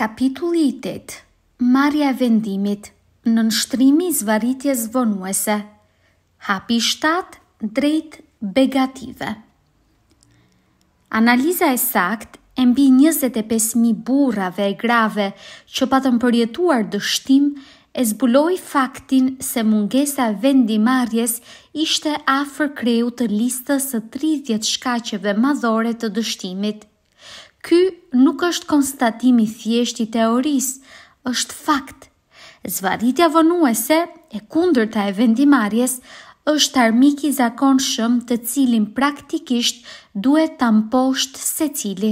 Kapitulli i 8. Marja e vendimit në nështrimi zvaritjes zvonuese, Hapi 7. Drejt begative. Analiza e sakt e mbi 25.000 burrave e grave që patën përjetuar dështim e zbuloi faktin se mungesa vendimarjes ishte afër kreut të listës së 30 shkaqeve madhore të dështimit – Ky nuk është konstatim i thjesht i teorisë, është fakt. Zvaritja vonuese e kundërta e vendimarrjes është armik i zakonshëm të cilin praktikisht duhet ta mposht secili.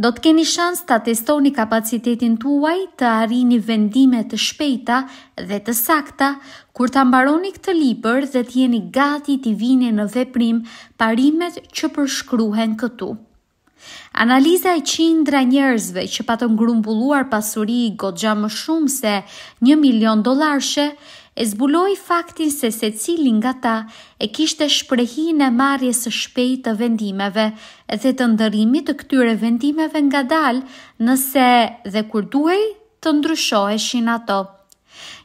Do të keni shans të testoni kapacitetin tuaj të arrini vendime të shpejta dhe të sakta kur të mbaroni këtë liber dhe të jeni gati të vini në veprim parimet që përshkruhen këtu. Analiza e qindra njerëzve që patën grumbulluar pasuri i më shumë se një milion dolarëshe, e zbuloi faktin se se cilin nga ta e kishte shprehin e marjes së shpejt të vendimeve dhe të ndërimit të këtyre vendimeve nga dalë nëse dhe kur duhej të ndryshoheshin ato.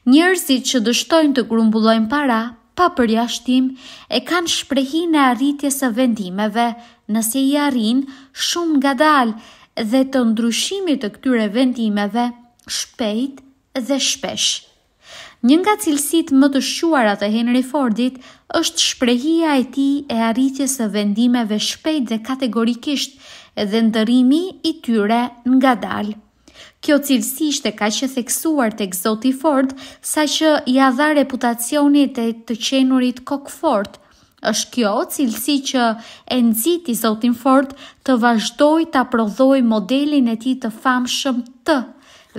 Njerëzit që dështojnë të grumbullojnë para, pa përjashtim, e kanë shprehin e arritjes së vendimeve nëse i arrin shumë ngadalë dhe të ndryshimit të këtyre vendimeve shpejt dhe shpesh. Një nga cilësitë më të shquara të Henry Fordit është shprehja e tij e arritjes së vendimeve shpejt dhe kategorikisht dhe ndërrimi i tyre dalë. Kjo cilësi ishte kaq e theksuar tek Zoti Ford, saqë ia dha reputacionin e të qenurit kokfort është kjo cilësi që e nxiti Zotin Ford të vazhdoi ta prodhoi modelin e tij të famshëm T,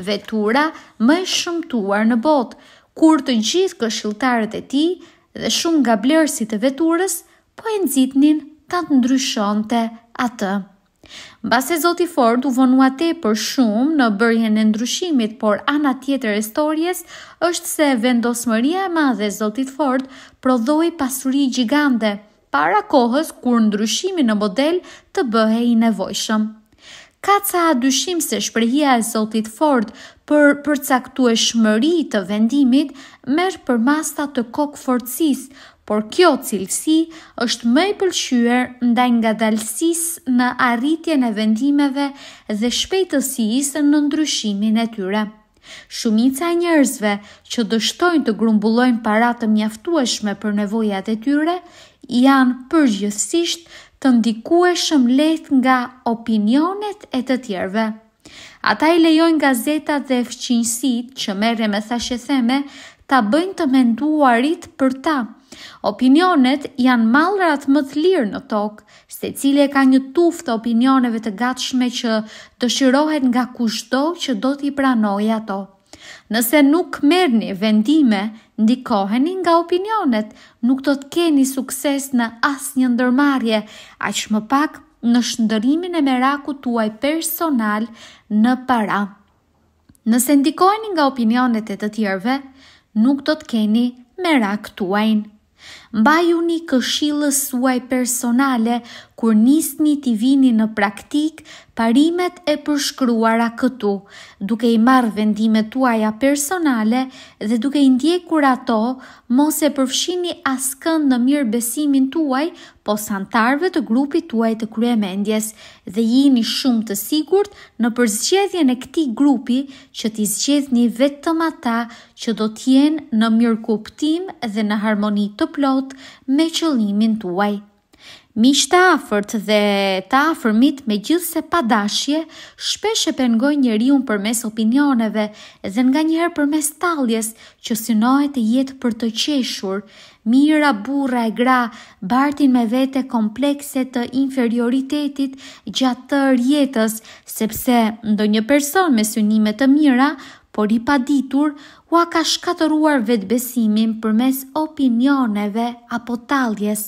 vetura më e shëmtuar në botë, kur të gjithë këshilltarët e tij dhe shumë nga blerësit e veturës po e nxitnin ta ndryshonte atë. Base Zoti Ford u vonua tepër për shumë në bërjen e ndryshimit, por ana tjetër e storjes është se vendosmëria e madhe Zotit Ford prodhoi pasuri gjigande, para kohës kur ndryshimi në model të bëhe i nevojshëm. Ka ca dyshim se shprehja e Zotit Ford për përcaktu e shmëri të vendimit merë për masta të kokë forcisë, por kjo cilësi është më e pëlqyer ndaj ngadalësisë në arritjen e vendimeve dhe shpejtësisë në ndryshimin e tyre. Shumica e njerëzve që dështojnë të grumbullojnë para të mjaftueshme për nevojat e tyre janë përgjithsisht të ndikueshëm lehtë nga opinionet e të tjerëve. Ata i lejojnë gazetat dhe fqinjësit që mere me thashe theme ta bëjnë të menduarit për ta. Opinionet janë malrat më të lirë në tokë, se cilje ka një tufë të opinioneve të gatshme që të shirohet nga kushto që do t'i pranoj ato. Nëse nuk merë një vendime, ndikoheni nga opinionet, nuk do t'keni sukses në asnjë një ndërmarje, a që më pak në shëndërimin e meraku tuaj personal në para. Nëse ndikoheni nga opinionet e të tjerve, nuk do t'keni keni Merak tuajnë. Mbaju një këshilës suaj personale kur nisni t'i vini në praktik parimet e përshkruara këtu, duke i marrë vendimet tuaja personale dhe duke i ndjekur ato, mos e përfshini askën në mirë besimin tuaj, po santarve të grupit tuaj të krye mendjes dhe jini shumë të sigurt në përzgjedhjen e këti grupi që t'i zgjedhni vetëm ata që do t'jen në mirë kuptim dhe në harmoni të plot me qëllimin tuaj. Miq të afërt dhe të afërmit me gjithse pa dashje, shpesh e pengoj njeri unë për mes opinioneve dhe nga njëherë për mes taljes që synohet e jetë për të qeshur, mira, burra e gra, bartin me vete komplekse të inferioritetit gjatë të rjetës, sepse ndo një person me synimet të mira, por i pa ditur, ka shkatoruar vetë besimin për mes opinioneve apo taljes.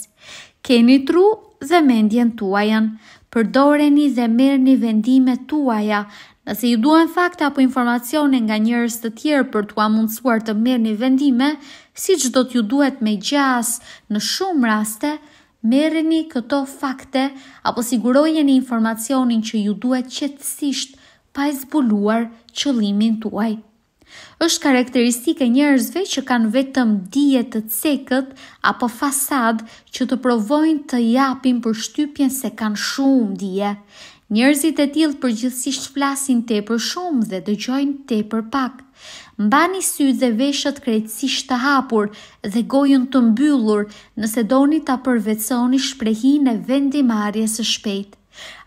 Keni tru dhe mendjen tuajën. Përdoreni dhe merrni vendimet tuaja. Nëse ju duhen fakte apo informacione nga njerëz të tjerë për t'ua mundësuar të merrni vendime, siç do t'ju duhet me gjas, në shumë raste merrni këto fakte apo sigurojeni informacionin që ju duhet qetësisht pa zbuluar qëllimin tuaj është karakteristike njerëzve që kanë vetëm dije të cekët apo fasad që të provojnë të japin për shtypjen se kanë shumë dije. Njerëzit e tillë përgjithsisht flasin tepër shumë dhe dëgjojnë tepër pak. Mbani sy dhe veshët krejtësisht të hapur dhe gojën të mbyllur nëse doni ta përvetësoni shprehin e vendimarrjes së shpejtë.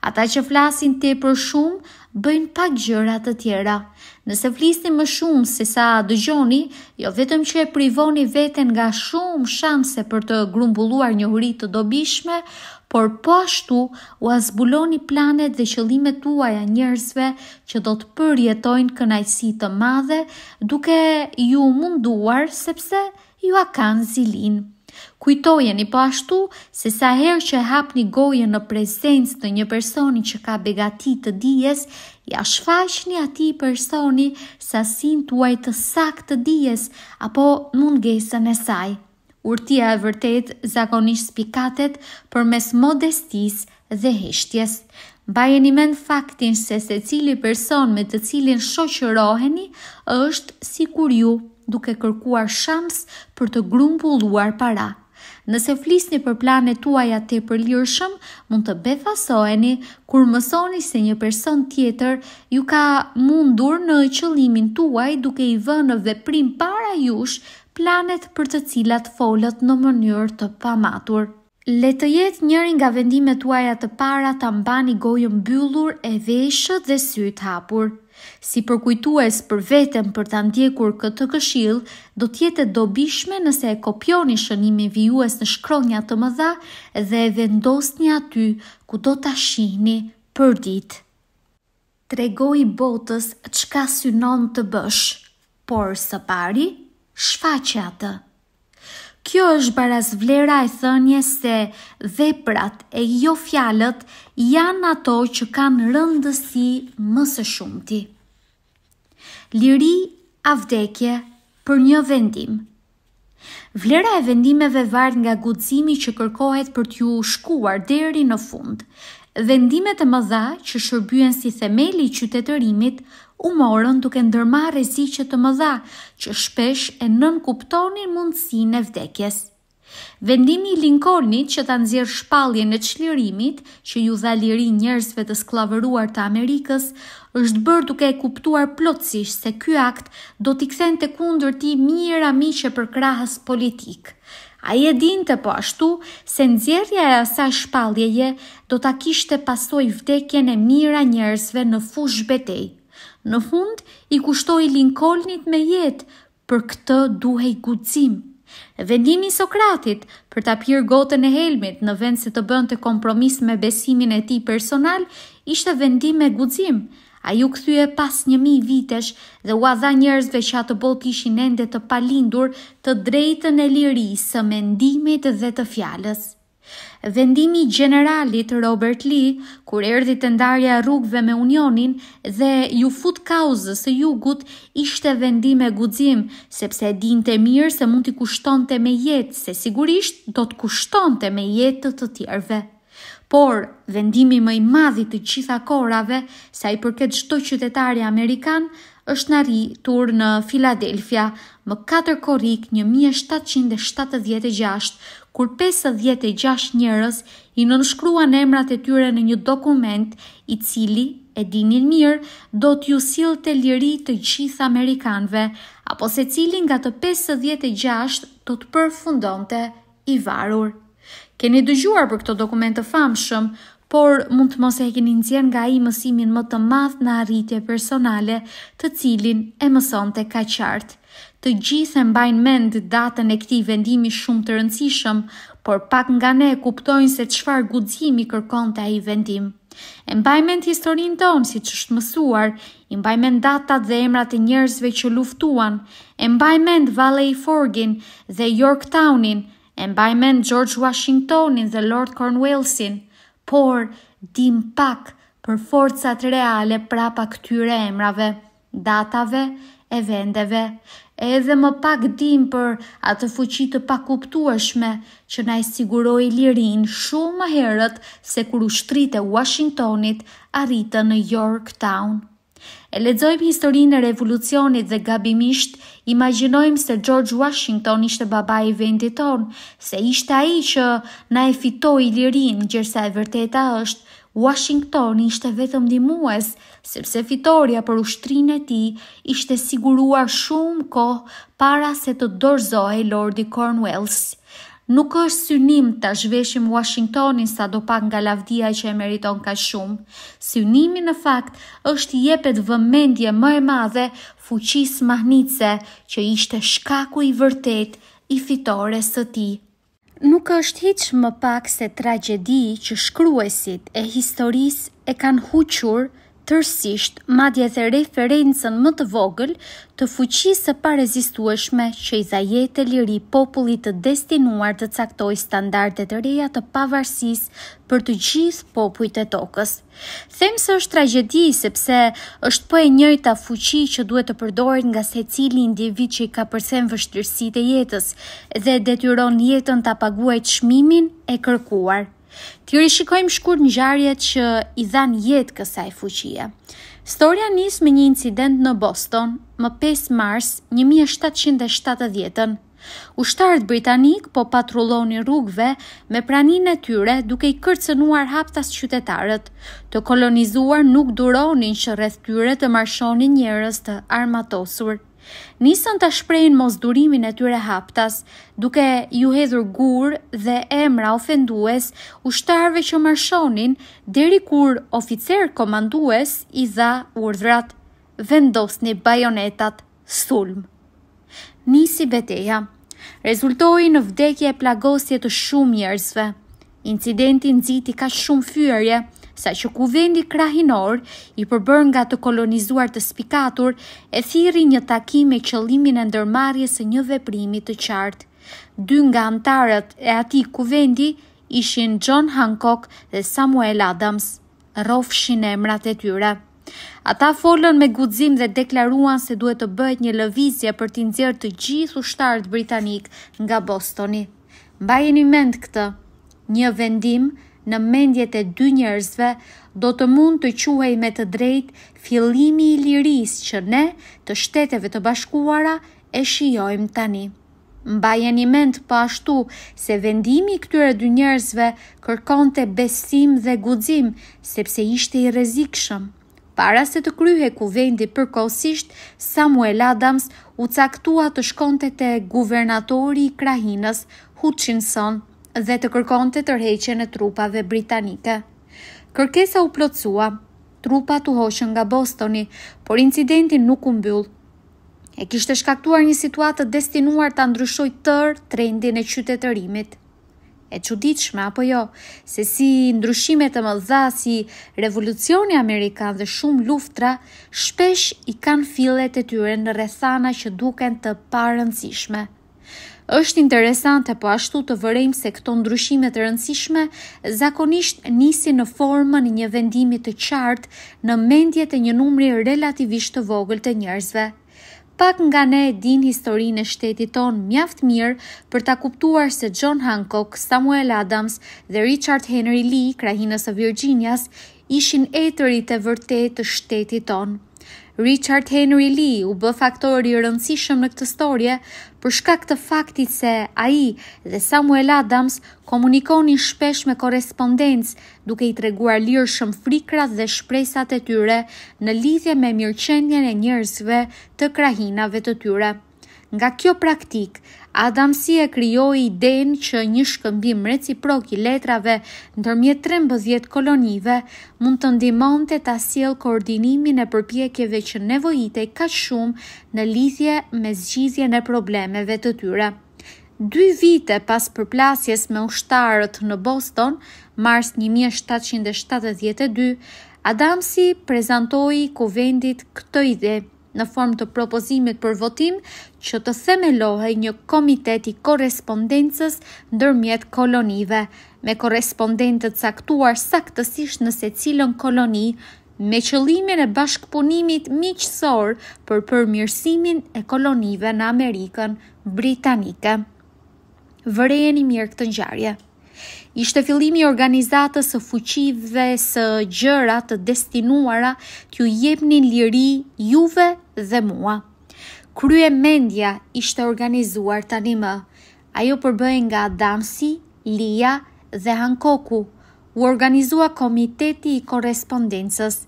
Ata që flasin tepër shumë bëjnë pak gjëra të tjera. Nëse flisni më shumë se sa dëgjoni, jo vetëm që e privoni veten nga shumë shanse për të grumbulluar një uri të dobishme, por po ashtu u azbuloni planet dhe qëllimet tuaja njerëzve që do të përjetojnë kënaqësi të madhe, duke ju munduar sepse ju a kanë zilin. Kujtojeni po ashtu se sa herë që hapni gojën në prezencë të një personi që ka begati të dijes, ja shfaqni ati personi sasin tuaj të sak të dijes apo mungesën e saj. Urtia e vërtet zakonisht spikatet për mes modestis dhe heshtjes. Bajeni men faktin se se cili person me të cilin shoqëroheni është si kur ju duke kërkuar shams për të grumpulluar para. Nëse flisni për plane tuaja të përlirshëm, mund të befasoheni kur mësoni se një person tjetër ju ka mundur në qëllimin tuaj duke i vënë në veprim para jush planet për të cilat folët në mënyrë të pamatur. Le të jetë njëri nga vendimet tuaja të para të mbani gojën mbyllur e veshët dhe sytë hapur. Si përkujtues për vetëm për të ndjekur këtë këshill, do tjetë dobishme nëse e kopjoni shënimi vijues në shkronja të më dha dhe e vendos një aty ku do ta shihni për dit. Tregoj botës çka synon të bësh, por së pari, shfaqe atë. Kjo është baraz vlera e thënje se veprat e jo fjalët janë ato që kanë rëndësi më së shumëti liri a vdekje për një vendim. Vlera e vendimeve varë nga gudzimi që kërkohet për t'ju shkuar deri në fund. Vendimet e mëdha që shërbyen si themeli i qytetërimit u morën duke ndërmarrë rreziqe të mëdha që shpesh e nën kuptonin mundësinë e vdekjes. Vendimi i Lincolnit që ta nxjerr shpalljen e çlirimit, që ju dha liri njerëzve të skllavëruar të Amerikës, është bërë duke e kuptuar plotësisht se ky akt do t'i kthente të kundër ti mira miqe për krahës politikë. A je e dinte po ashtu se nëzjerja e asaj shpaljeje do t'a kishte pasoj vdekjen e mira njerësve në fush betej. Në fund, i kushtoj Lincolnit me jetë për këtë duhej gudzim. Vendimi Sokratit për ta pirë gotën e helmit në vend se të bënte kompromis me besimin e tij personal ishte vendim me guxim, A ju këthyë pas një mi vitesh dhe u adha njerëzve që atë bot ishin ende të palindur të drejtën e liri së mendimit dhe të fjales. Vendimi generalit Robert Lee, kur erdi të ndarja rrugve me unionin dhe ju fut kauzës e jugut, ishte vendim e guzim, sepse din të mirë se mund t'i kushton të me jetë, se sigurisht do të të me jetë të të tjerve por vendimi më i madhi të gjitha korave sa i përket shto qytetari Amerikan është në tur në Filadelfia më 4 korik 1776, kur 56 njërës i nënshkrua në emrat e tyre në një dokument i cili e dinin mirë, do t'ju sil të liri të gjithë Amerikanve, apo se cili nga të 56 do të përfundonte i varur Keni dëgjuar për këto dokumente famshëm, por mund të mos e keni nxjerr nga ai mësimin më të madh në arritje personale, të cilin e mësonte ka qartë. Të gjithë e mbajnë mend datën e këtij vendimi shumë të rëndësishëm, por pak nga ne kuptojnë se çfarë guximi kërkonte ai vendim. E mbaj mend historinë tonë siç është mësuar, i mbaj mend datat dhe emrat e njerëzve që luftuan, e mbaj mend Valley Forgin dhe Yorktownin, Townin, e mbajmen George Washingtonin dhe Lord Cornwallsin, por dim pak për forcat reale prapa këtyre emrave, datave e vendeve, edhe më pak dim për atë fuqi të pakuptueshme që na i siguroi lirin shumë më herët se kur ushtrit e Washingtonit arritën në Yorktown. E lexojmë historinë e revolucionit dhe gabimisht Imaginojmë se George Washington ishte baba i vendit ton, se ishte ai që na e fitoi lirinë, gjersa e vërteta është Washington ishte vetëm muës, sepse fitoria për ushtrinë e tij ishte siguruar shumë kohë para se të dorëzohej Lordi Cornwallis. Nuk është synim të zhveshim Washingtonin sa do pak nga lavdia që e meriton ka shumë. Synimi në fakt është jepet vëmendje më e madhe fuqis mahnitse që ishte shkaku i vërtet i fitore së ti. Nuk është hiqë më pak se tragedi që shkruesit e historis e kanë huqurë tërsisht madje dhe referencën më të vogël të fuqisë pa parezistueshme që i zajete liri popullit të destinuar të caktoj standardet e reja të pavarsis për të gjithë popujt e tokës. Them se është tragedi sepse është po e njëjta fuqi që duhet të përdoret nga se cili individ që i ka përthen vështërësit e jetës dhe detyron jetën të apaguajt shmimin e kërkuar. Të ju rishikojmë shkurt në gjarjet që i dhan jetë kësaj fuqie. Storia nisë me një incident në Boston, më 5 mars 1770. Ushtarët britanik po patrulloni rrugve me pranin e tyre duke i kërcenuar haptas qytetarët. Të kolonizuar nuk duronin që rreth tyre të marshonin njerëz të armatosurë. Nisën të shprejnë mos durimin e tyre haptas, duke ju hedhur gur dhe emra ofendues u shtarve që marshonin deri kur oficer komandues i dha urdrat vendos një bajonetat sulm. Nisi beteja, rezultoi në vdekje e plagosje të shumë jërzve. Incidentin ziti ka shumë fyërje, sa që kuvendi krahinor, i përbër nga të kolonizuar të spikatur, e thiri një takim me qëllimin e ndërmarje së një veprimi të qartë. Dy nga antarët e ati kuvendi ishin John Hancock dhe Samuel Adams, rofshin e emrat e tyre. Ata folën me guxim dhe deklaruan se duhet të bëhet një lëvizje për të nxjerrë të gjithë ushtarët britanik nga Bostoni. Mbajeni mend këtë, një vendim në mendjet e dy njerëzve, do të mund të quhej me të drejtë fillimi i lirisë që ne, të Shteteve të Bashkuara, e shijojmë tani. Mbajeni mend po ashtu se vendimi i këtyre dy njerëzve kërkonte besim dhe guxim, sepse ishte i rrezikshëm. Para se të kryhe kuvendi përkohësisht, Samuel Adams u caktua të shkonte te guvernatori i krahinës Hutchinson, dhe të kërkonte të tërheqe e trupave britanike. Kërkesa u plotësua. Trupat u hoqën nga Bostoni, por incidenti nuk u mbyll. E kishte shkaktuar një situatë destinuar ta ndryshoj tër trendin e qytetërimit. E çuditshme apo jo, se si ndryshimet të mëdha si revolucioni amerikan dhe shumë luftra shpesh i kanë fillet e tyre në rrethana që duken të parëndësishme është interesante po ashtu të vërejmë se këto ndryshime të rëndësishme zakonisht nisin në formën një vendimi të qartë në mendjet e një numri relativisht të vogël të njerëzve. Pak nga ne e din historinë e shtetit ton mjaft mirë për ta kuptuar se John Hancock, Samuel Adams dhe Richard Henry Lee, krahinës së Virginias, ishin etërit e vërtetë të shtetit tonë. Richard Henry Lee u bë faktori i rëndësishëm në këtë storje për shkak të faktit se ai dhe Samuel Adams komunikonin shpesh me korrespondencë duke i treguar lirshëm frikrat dhe shpresat e tyre në lidhje me mirëqenien e njerëzve të krahinave të tyre. Nga kjo praktik, Adamsi e kryoj i den që një shkëmbim reciprok i letrave në tërmje 13 kolonive mund të ndimon të tasil koordinimin e përpjekjeve që nevojite ka shumë në lidhje me zgjizje në problemeve të tyre. Dy vite pas përplasjes me ushtarët në Boston, mars 1772, Adamsi prezantoi kuvendit këtë ide në formë të propozimit për votim që të themelohej një komiteti korespondencës ndërmjet kolonive, me korespondentët saktuar saktësisht në secilën koloni, me qëllimin e bashkëpunimit miqësor për përmirësimin e kolonive në Amerikën Britanike. Vërejeni mirë këtë ngjarje. Ishte fillimi i organizatës së fuqive së gjëra të destinuara t'ju jepnin liri juve dhe mua. Krye mendja ishte organizuar tani më. Ajo përbëj nga Damsi, Lia dhe Hankoku, u organizua komiteti i korespondensës.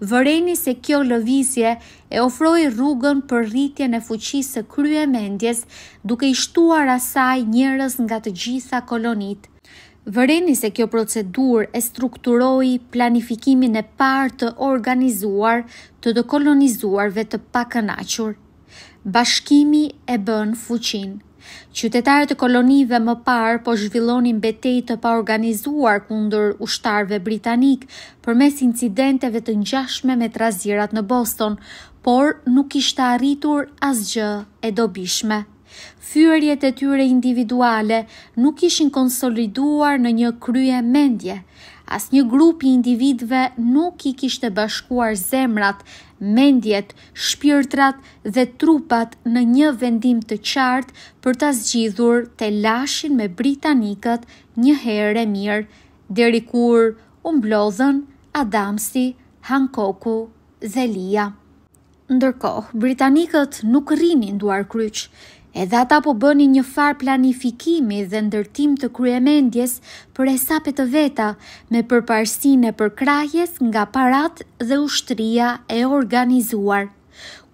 Vëreni se kjo lëvizje e ofroi rrugën për rritjen e fuqisë kryemendjes duke i shtuar asaj njerëz nga të gjitha kolonitë. Vëreni se kjo procedur e strukturoi planifikimin e parë të organizuar të dekolonizuarve të pakënaqur. Bashkimi e bën fuqin. Qytetarët e kolonive më parë po zhvillonin betejë të paorganizuar kundër ushtarëve britanik përmes incidenteve të ngjashme me trazirat në Boston, por nuk kishte arritur asgjë e dobishme fyërjet e tyre individuale nuk ishin konsoliduar në një krye mendje. As një grup i individve nuk i kishte bashkuar zemrat, mendjet, shpirtrat dhe trupat në një vendim të qartë për të zgjidhur të lashin me Britanikët një herë e mirë, deri kur umblodhen Adamsi, Hankoku, Zelia. Ndërkohë, Britanikët nuk rinin duar kryqë, Edhe ata po bëni një far planifikimi dhe ndërtim të kryemendjes për esapet të veta me përparsin e përkrajes nga parat dhe ushtria e organizuar.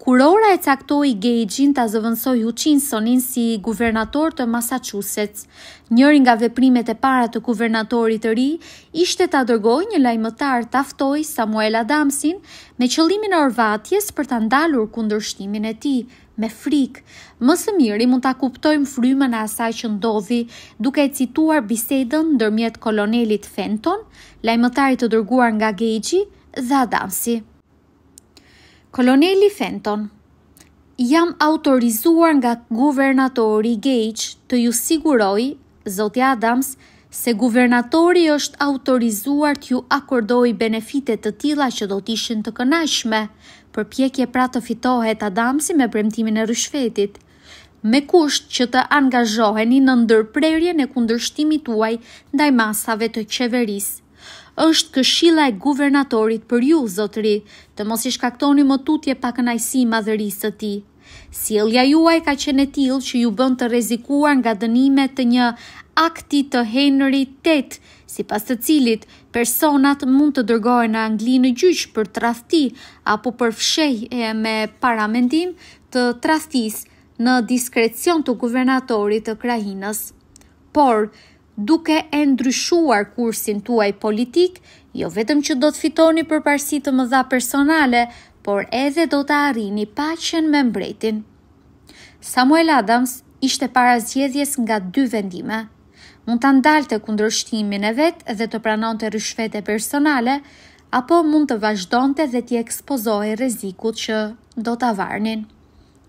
Kurora e caktoi Gage-in ta zëvendësoj Hutchinsonin si guvernator të Massachusetts. Njëri nga veprimet e para të guvernatorit të ri ishte ta dërgojë një lajmëtar ta ftojë Samuel Adamsin me qëllimin e orvatjes për ta ndalur kundërshtimin e tij me frikë. Më së miri mund ta kuptojmë frymën e asaj që ndodhi, duke e cituar bisedën ndërmjet kolonelit Fenton, lajmëtarit të dërguar nga Gage dhe Adamsi. Koloneli Fenton Jam autorizuar nga guvernatori Gage të ju siguroj, zoti Adams, se guvernatori është autorizuar të ju akordoj benefitet të tila që do të ishin të kënashme, për pjekje pra të fitohet Adamsi me premtimin e rëshfetit, me kusht që të angazhoheni në ndërprerje në kundërshtimi tuaj ndaj masave të qeveris. Êshtë këshila e guvernatorit për ju, zotri, të mos i shkaktoni më tutje pak në madhërisë të ti. Si juaj ka qenë e tilë që ju bënd të rezikuar nga dënime të një akti të henëri tëtë si pas të cilit personat mund të dërgojë në Angli në gjyqë për trafti apo për fshej e me paramendim të traftis në diskrecion të guvernatorit të krahinës. Por, duke e ndryshuar kursin tuaj politik, jo vetëm që do të fitoni për parësi të mëdha personale, por edhe do të arini pachen me mbretin. Samuel Adams ishte para zjedhjes nga dy vendime mund të ndalë të kundrështimin e vetë dhe të pranon të rrëshfete personale, apo mund të vazhdojnë dhe t'i ekspozoj rezikut që do t'a varnin.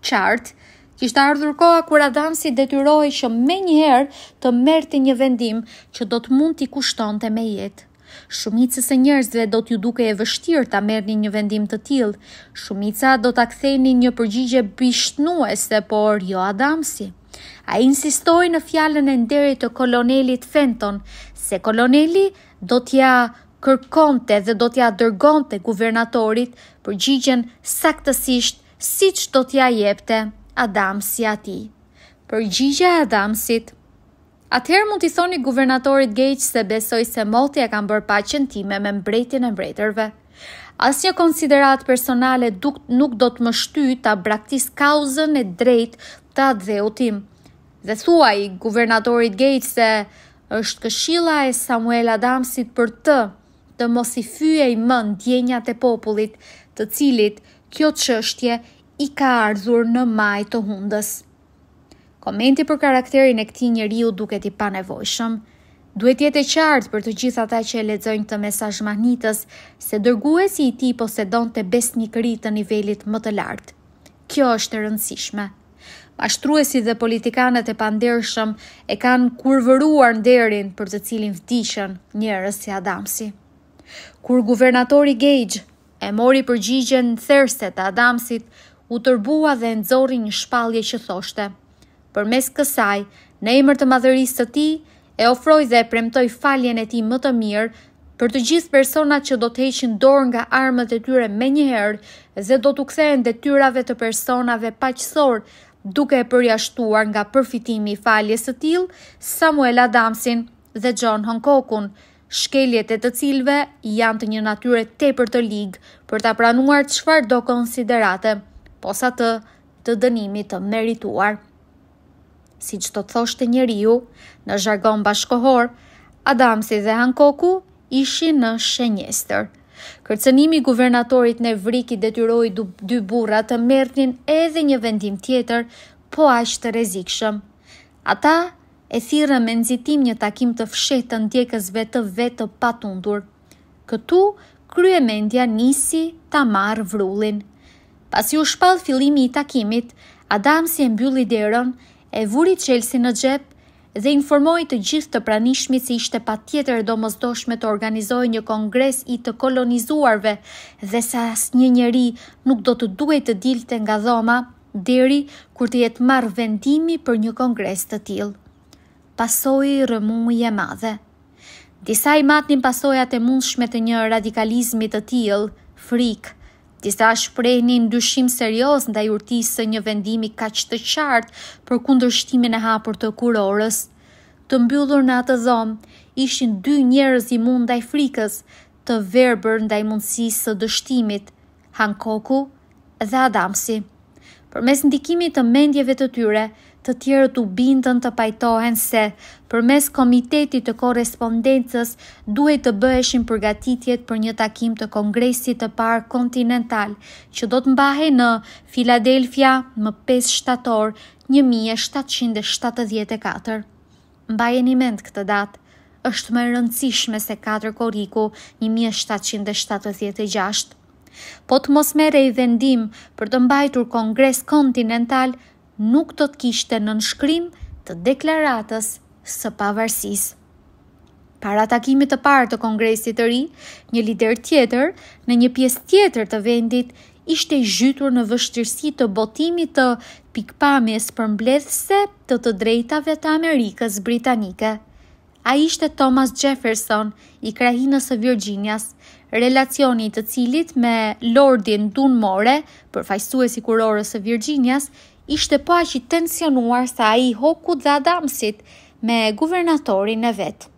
Qartë, kishtë ardhur koha kur Adamsi detyroj që me njëherë të merti një vendim që do t'mund t'i kushton të me jetë. Shumica e njerëzve do t'ju dukej e vështirë ta merrni një vendim të tillë. Shumica do ta kthenin një përgjigje bishtnuese, por jo Adamsi. A insistoi në fjallën e nderit të kolonelit Fenton, se koloneli do t'ja kërkonte dhe do t'ja dërgonte guvernatorit për gjigjen saktësisht si që do t'ja jepte Adamsi ati. Për gjigja e Adamsit, atëherë mund t'i thoni guvernatorit Gage se besoj se molti e kam bërë pa time me mbretin e mbretërve. As një konsiderat personale duk, nuk do të më shty të braktis kauzën e drejt të adheu tim. Dhe thua i guvernatorit Gates se është këshilla e Samuel Adamsit për të të mos i mën djenjat e popullit të cilit kjo të i ka ardhur në maj të hundës. Komenti për karakterin e këti një riu duket i panevojshëm. Duhet jetë e qartë për të gjitha ta që e lexojnë të mesaj mahnitës se dërguesi i ti po se donë të nivelit të nivellit më të lartë. Kjo është rëndësishme. Pashtruesi dhe politikanët e pandershëm e kanë kurvëruar nderin për të cilin vdiqën njerëz si Adamsi. Kur guvernatori Gage e mori përgjigjen therset të Adamsit, u tërbua dhe nxorri një shpallje që thoshte: "Përmes kësaj, në emër të madhërisë së tij, e ofroj dhe e premtoj faljen e tij më të mirë." për të gjithë personat që do të heqin dorë nga armët e tyre me njëherë dhe do të kthejnë dhe tyrave të personave paqësor duke e përjashtuar nga përfitimi i faljes së tillë Samuel Adamsin dhe John Hancockun, shkeljet e të cilve janë të një natyre tepër të ligë për ta pranuar çfarë do konsiderate, posa të të dënimi të merituar. Si që të thoshte njeriu, në jargon bashkohor, Adamsi dhe Hancocku ishin në shenjester. Kërcenimi guvernatorit në vriki tyroj dy burra të mërtin edhe një vendim tjetër, po ashtë të rezikshëm. Ata e thira me nëzitim një takim të fshetë të ndjekësve të vetë të patundur. Këtu, krye nisi ta marë vrullin. Pas ju shpal filimi i takimit, Adam si e mbylli derën, e vuri qelsi në gjep dhe informoj të gjithë të pranishmi si ishte pa tjetër do të organizoj një kongres i të kolonizuarve, dhe sa asnjë një njeri nuk do të duhet të dilte nga dhoma, deri kur të jetë marrë vendimi për një kongres të tillë. Pasoi rëmu i e madhe. Disa i matnin pasojat e mundshme të një radikalizmi të tillë, frikë disa shprehnin dyshim serioz ndaj urtisë një vendimi kaq të qartë për kundërshtimin e hapur të Kurorës të mbyllur në atë zonë. Ishin dy njerëz i mund ndaj frikës, të verbër ndaj mundësisë së dështimit, Hankoku dhe Adamsi. Përmes ndikimit të mendjeve të tyre, të tjerët u bindën të pajtohen se për mes komitetit të korespondencës duhet të bëheshin përgatitjet për një takim të kongresit të parë kontinental që do të mbahe në Filadelfia më 5 shtator 1774. Mbajeni mend këtë datë është më rëndësishme se 4 koriku 1776. Po të mos i vendim për të mbajtur kongres kontinental, nuk do të kishte në nënshkrim të deklaratës së pavarësisë. Para takimit të parë të Kongresit të ri, një lider tjetër në një pjesë tjetër të vendit ishte zhytur në vështirësi të botimit të pikpamjes për mbledhse të të drejtave të Amerikës Britanike. A ishte Thomas Jefferson, i krahinës e Virginias, relacionit të cilit me Lordin Dunmore, përfajsu e si kurorës e Virginias, ishte po i tensionuar sa ai hoku dhe Adamsit me guvernatorin e vet.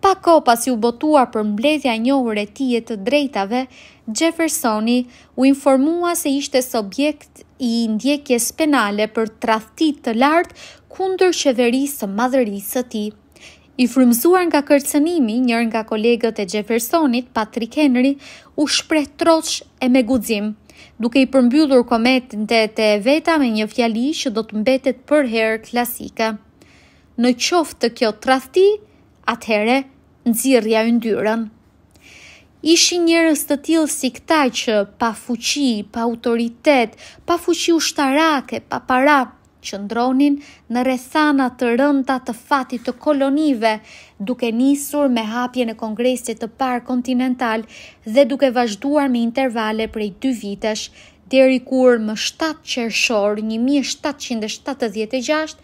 Pa ko pasi u botuar për mbledhja njohur e tijet të drejtave, Jeffersoni u informua se ishte subjekt i ndjekjes penale për trahtit të lartë kundër qeverisë të madhërisë të ti. I frumzuar nga kërcenimi, njër nga kolegët e Jeffersonit, Patrick Henry, u shpreh troqë e me guxim duke i përmbyllur kometin të të veta me një fjali që do të mbetet për herë klasika. Në qoftë të kjo të rathti, atëhere, nëzirja zirja në Ishi njërës të tilë si këta që pa fuqi, pa autoritet, pa fuqi ushtarake, pa para, që ndronin në rethana të rënda të fatit të kolonive, duke nisur me hapje në kongresit të parë kontinental dhe duke vazhduar me intervale prej 2 vitesh, deri kur më 7 qershor 1776,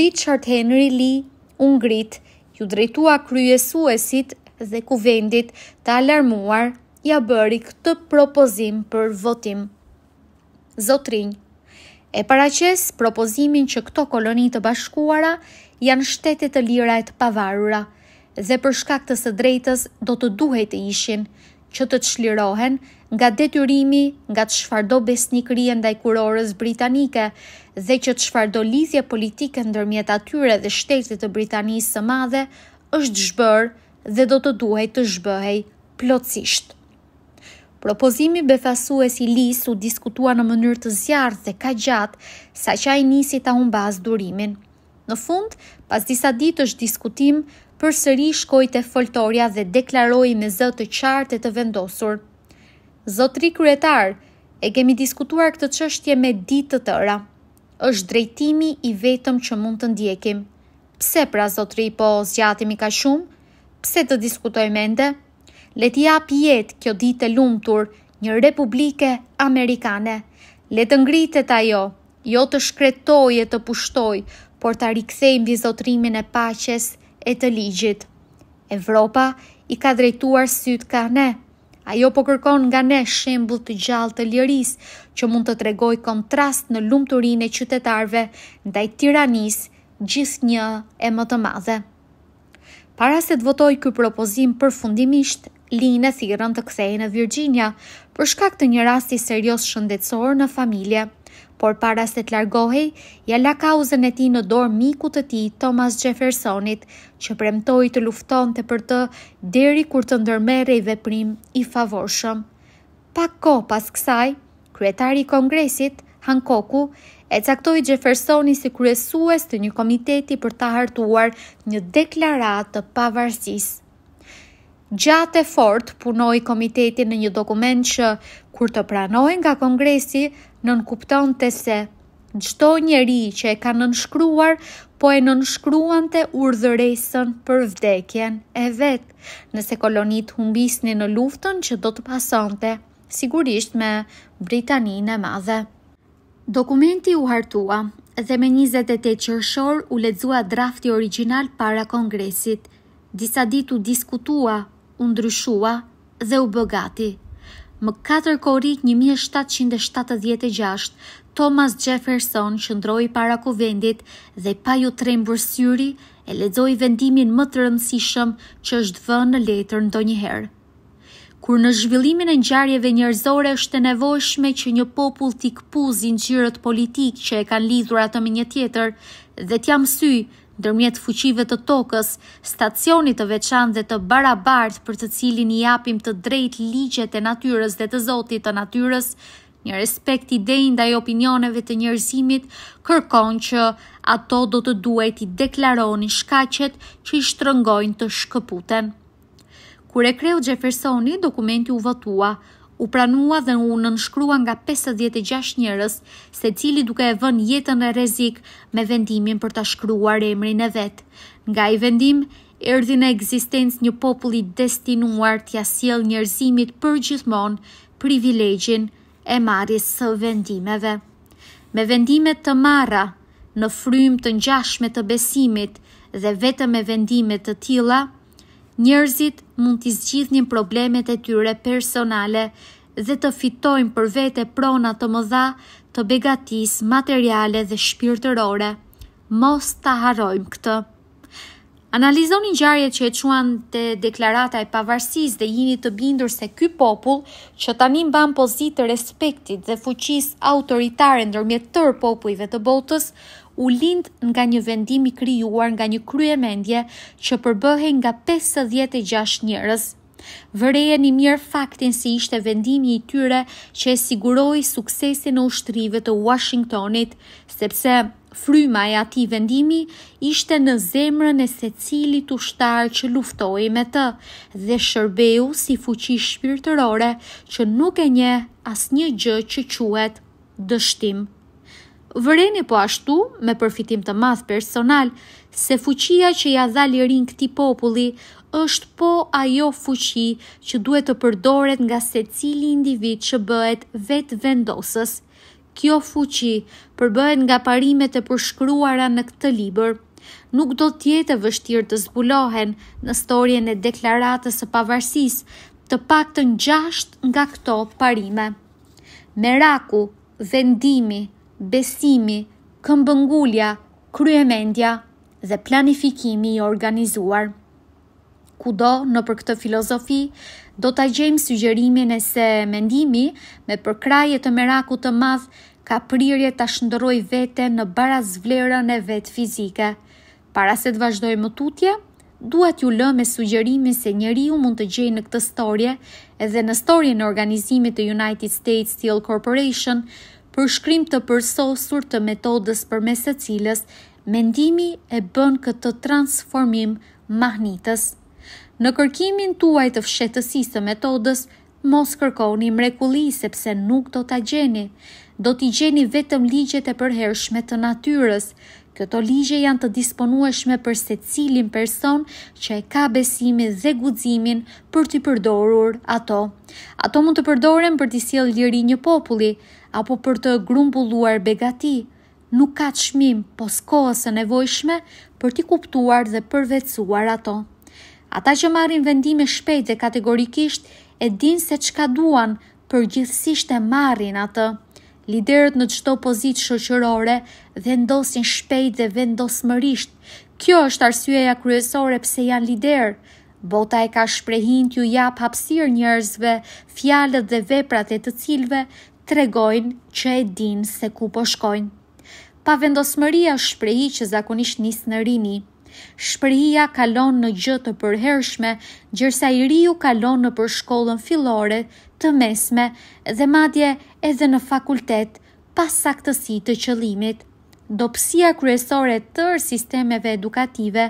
Richard Henry Lee, Ungrit, ju drejtua kryesuesit dhe kuvendit të alarmuar, ja bëri këtë propozim për votim. Zotrinj e paraqes propozimin që këto koloni të bashkuara janë shtete të lira e të pavarura dhe për shkak të së drejtës do të duhet të ishin që të çlirohen nga detyrimi nga çfarëdo besnikëri ndaj kurorës britanike dhe që çfarëdo lidhje politike ndërmjet atyre dhe shtetit të Britanisë së Madhe është zhbër dhe do të duhet të zhbëhej plotësisht. Propozimi befasues i Lis u diskutua në mënyrë të zjarë dhe ka gjatë, sa që a i nisi ta unë bazë durimin. Në fund, pas disa ditë është diskutim, për sëri shkojt e foltoria dhe deklaroj me zëtë të qartë e të vendosur. Zotri kryetar, e kemi diskutuar këtë qështje me ditë të tëra. është drejtimi i vetëm që mund të ndjekim. Pse pra, zotri, po zjatimi ka shumë? Pse të diskutoj mende? ende? le të jap jetë kjo ditë e lumtur një republike amerikane. Le të ngritet ajo, jo të shkretoj e të pushtoj, por të rikthej mbi zotrimin e paqes e të ligjit. Evropa i ka drejtuar sytë ka ne. Ajo po kërkon nga ne shembull të gjallë të liris që mund të tregoj kontrast në lumturin e qytetarve ndaj tiranis gjithë një e më të madhe. Para se të votoj këj propozim përfundimisht, Lina si rën të kthehej në Virginia për shkak të një rasti serioz shëndetësor në familje, por para se të largohej, ja la kauzën e tij në dorë miku të tij Thomas Jeffersonit, që premtoi të luftonte për të deri kur të ndërmerrej veprim i favorshëm. Pak kohë pas kësaj, kryetari i Kongresit Hankoku e caktoi Jeffersoni si kryesues të një komiteti për ta hartuar një deklaratë të pavarësisë gjatë e fort punoi komiteti në një dokument që kur të pranojnë nga kongresi në nënkupton të se gjdo njeri që e ka nënshkruar po e nënshkruan të urdhëresën për vdekjen e vetë nëse kolonit humbisni në luftën që do të pasante, sigurisht me Britaninë e madhe. Dokumenti u hartua dhe me 28 qërshor u ledzua drafti original para kongresit. Disa ditu diskutua u ndryshua dhe u bëgati. Më 4 korik 1776, Thomas Jefferson qëndroi para kuvendit dhe pa ju trembur syri, e ledzoj vendimin më të rëndësishëm që është dhe në letër ndo njëherë. Kur në zhvillimin e njarjeve njërzore është e nevojshme që një popull t'i këpuzin gjyrët politik që e kanë lidhur atë me një tjetër dhe t'jam sy ndërmjet fuqive të tokës, stacionit të veçan dhe të barabart për të cilin i apim të drejt ligjet e natyres dhe të zotit të natyres, një respekt i dejn dhe opinioneve të njërzimit kërkon që ato do të duhet i deklaroni shkacet që i shtrëngojnë të shkëputen. Kure kreu Jeffersoni, dokumenti u votua, u pranua dhe u nënshkrua nga 56 njerës se cili duke e vën jetën e rezik me vendimin për të shkruar e emrin e vetë. Nga i vendim, erdhin e eksistens një populli destinuar të jasiel njerëzimit për gjithmon privilegjin e maris së vendimeve. Me vendimet të marra, në frym të njashme të besimit dhe vetëm me vendimet të tila, njerëzit mund të zgjithnin problemet e tyre personale dhe të fitojmë për vete prona të mëdha të begatis materiale dhe shpirtërore. Mos të harojmë këtë. Analizoni gjarje që e quan të deklarata e pavarsis dhe jini të bindur se ky popull që tani mban pozitë të respektit dhe fuqis autoritare ndërmjet tër popujve të botës, u lind nga një vendimi kryuar nga një krye mendje që përbëhe nga 56 njërës një mirë faktin si ishte vendimi i tyre që e siguroi suksesin e ushtrive të Washingtonit, sepse fryma e ati vendimi ishte në zemrën e se cilit ushtar që luftoj me të dhe shërbeu si fuqi shpirtërore që nuk e nje as një gjë që quet dështim. Vëreni po ashtu, me përfitim të madh personal, se fuqia që ja dha lirin këti populli është po ajo fuqi që duhet të përdoret nga se cili individ që bëhet vetë vendosës. Kjo fuqi përbëhet nga parimet e përshkruara në këtë liber, nuk do tjetë e vështirë të zbulohen në storjen e deklaratës e pavarsis të pak të njasht nga këto parime. Meraku, vendimi, besimi, këmbëngulja, kryemendja dhe planifikimi i organizuar kudo në për këtë filozofi, do të gjejmë sugjerimin e se mendimi me përkraje të meraku të madh ka prirje të shëndëroj vete në baraz vlerën e vetë fizike. Para se të vazhdoj më tutje, duat ju lë me sugjerimin se njeri mund të gjej në këtë storje edhe në storje në organizimit të United States Steel Corporation për shkrim të përsosur të metodës për mesë cilës mendimi e bën këtë transformim mahnitës. Në kërkimin tuaj të fshetësisë të metodës, mos kërkoni mrekulli sepse nuk do ta gjeni. Do t'i gjeni vetëm ligjet e përhershme të natyrës. Këto ligje janë të disponueshme për secilin person që e ka besimin dhe guximin për t'i përdorur ato. Ato mund të përdoren për t'i sjellë liri një populli apo për të grumbulluar begati. Nuk ka çmim, po kohës e nevojshme për t'i kuptuar dhe përvecuar ato. Ata që marrin vendime shpejt dhe kategorikisht e din se çka duan, përgjithsisht e marrin atë. Liderët në çdo pozitë shoqërore vendosin shpejt dhe vendosmërisht. Kjo është arsyeja kryesore pse janë liderë. Bota e ka shprehin t'ju jap hapsir njerëzve, fjalët dhe veprat e të cilve tregojnë që e din se ku po shkojnë. Pa vendosmëria shprehi që zakonisht nisë në rini. Shprehja kalon në gjë të përhershme, gjersa i riu kalon në për shkollën fillore, të mesme dhe madje edhe në fakultet pas saktësi të qëlimit. Dopsia kryesore e tërë sistemeve edukative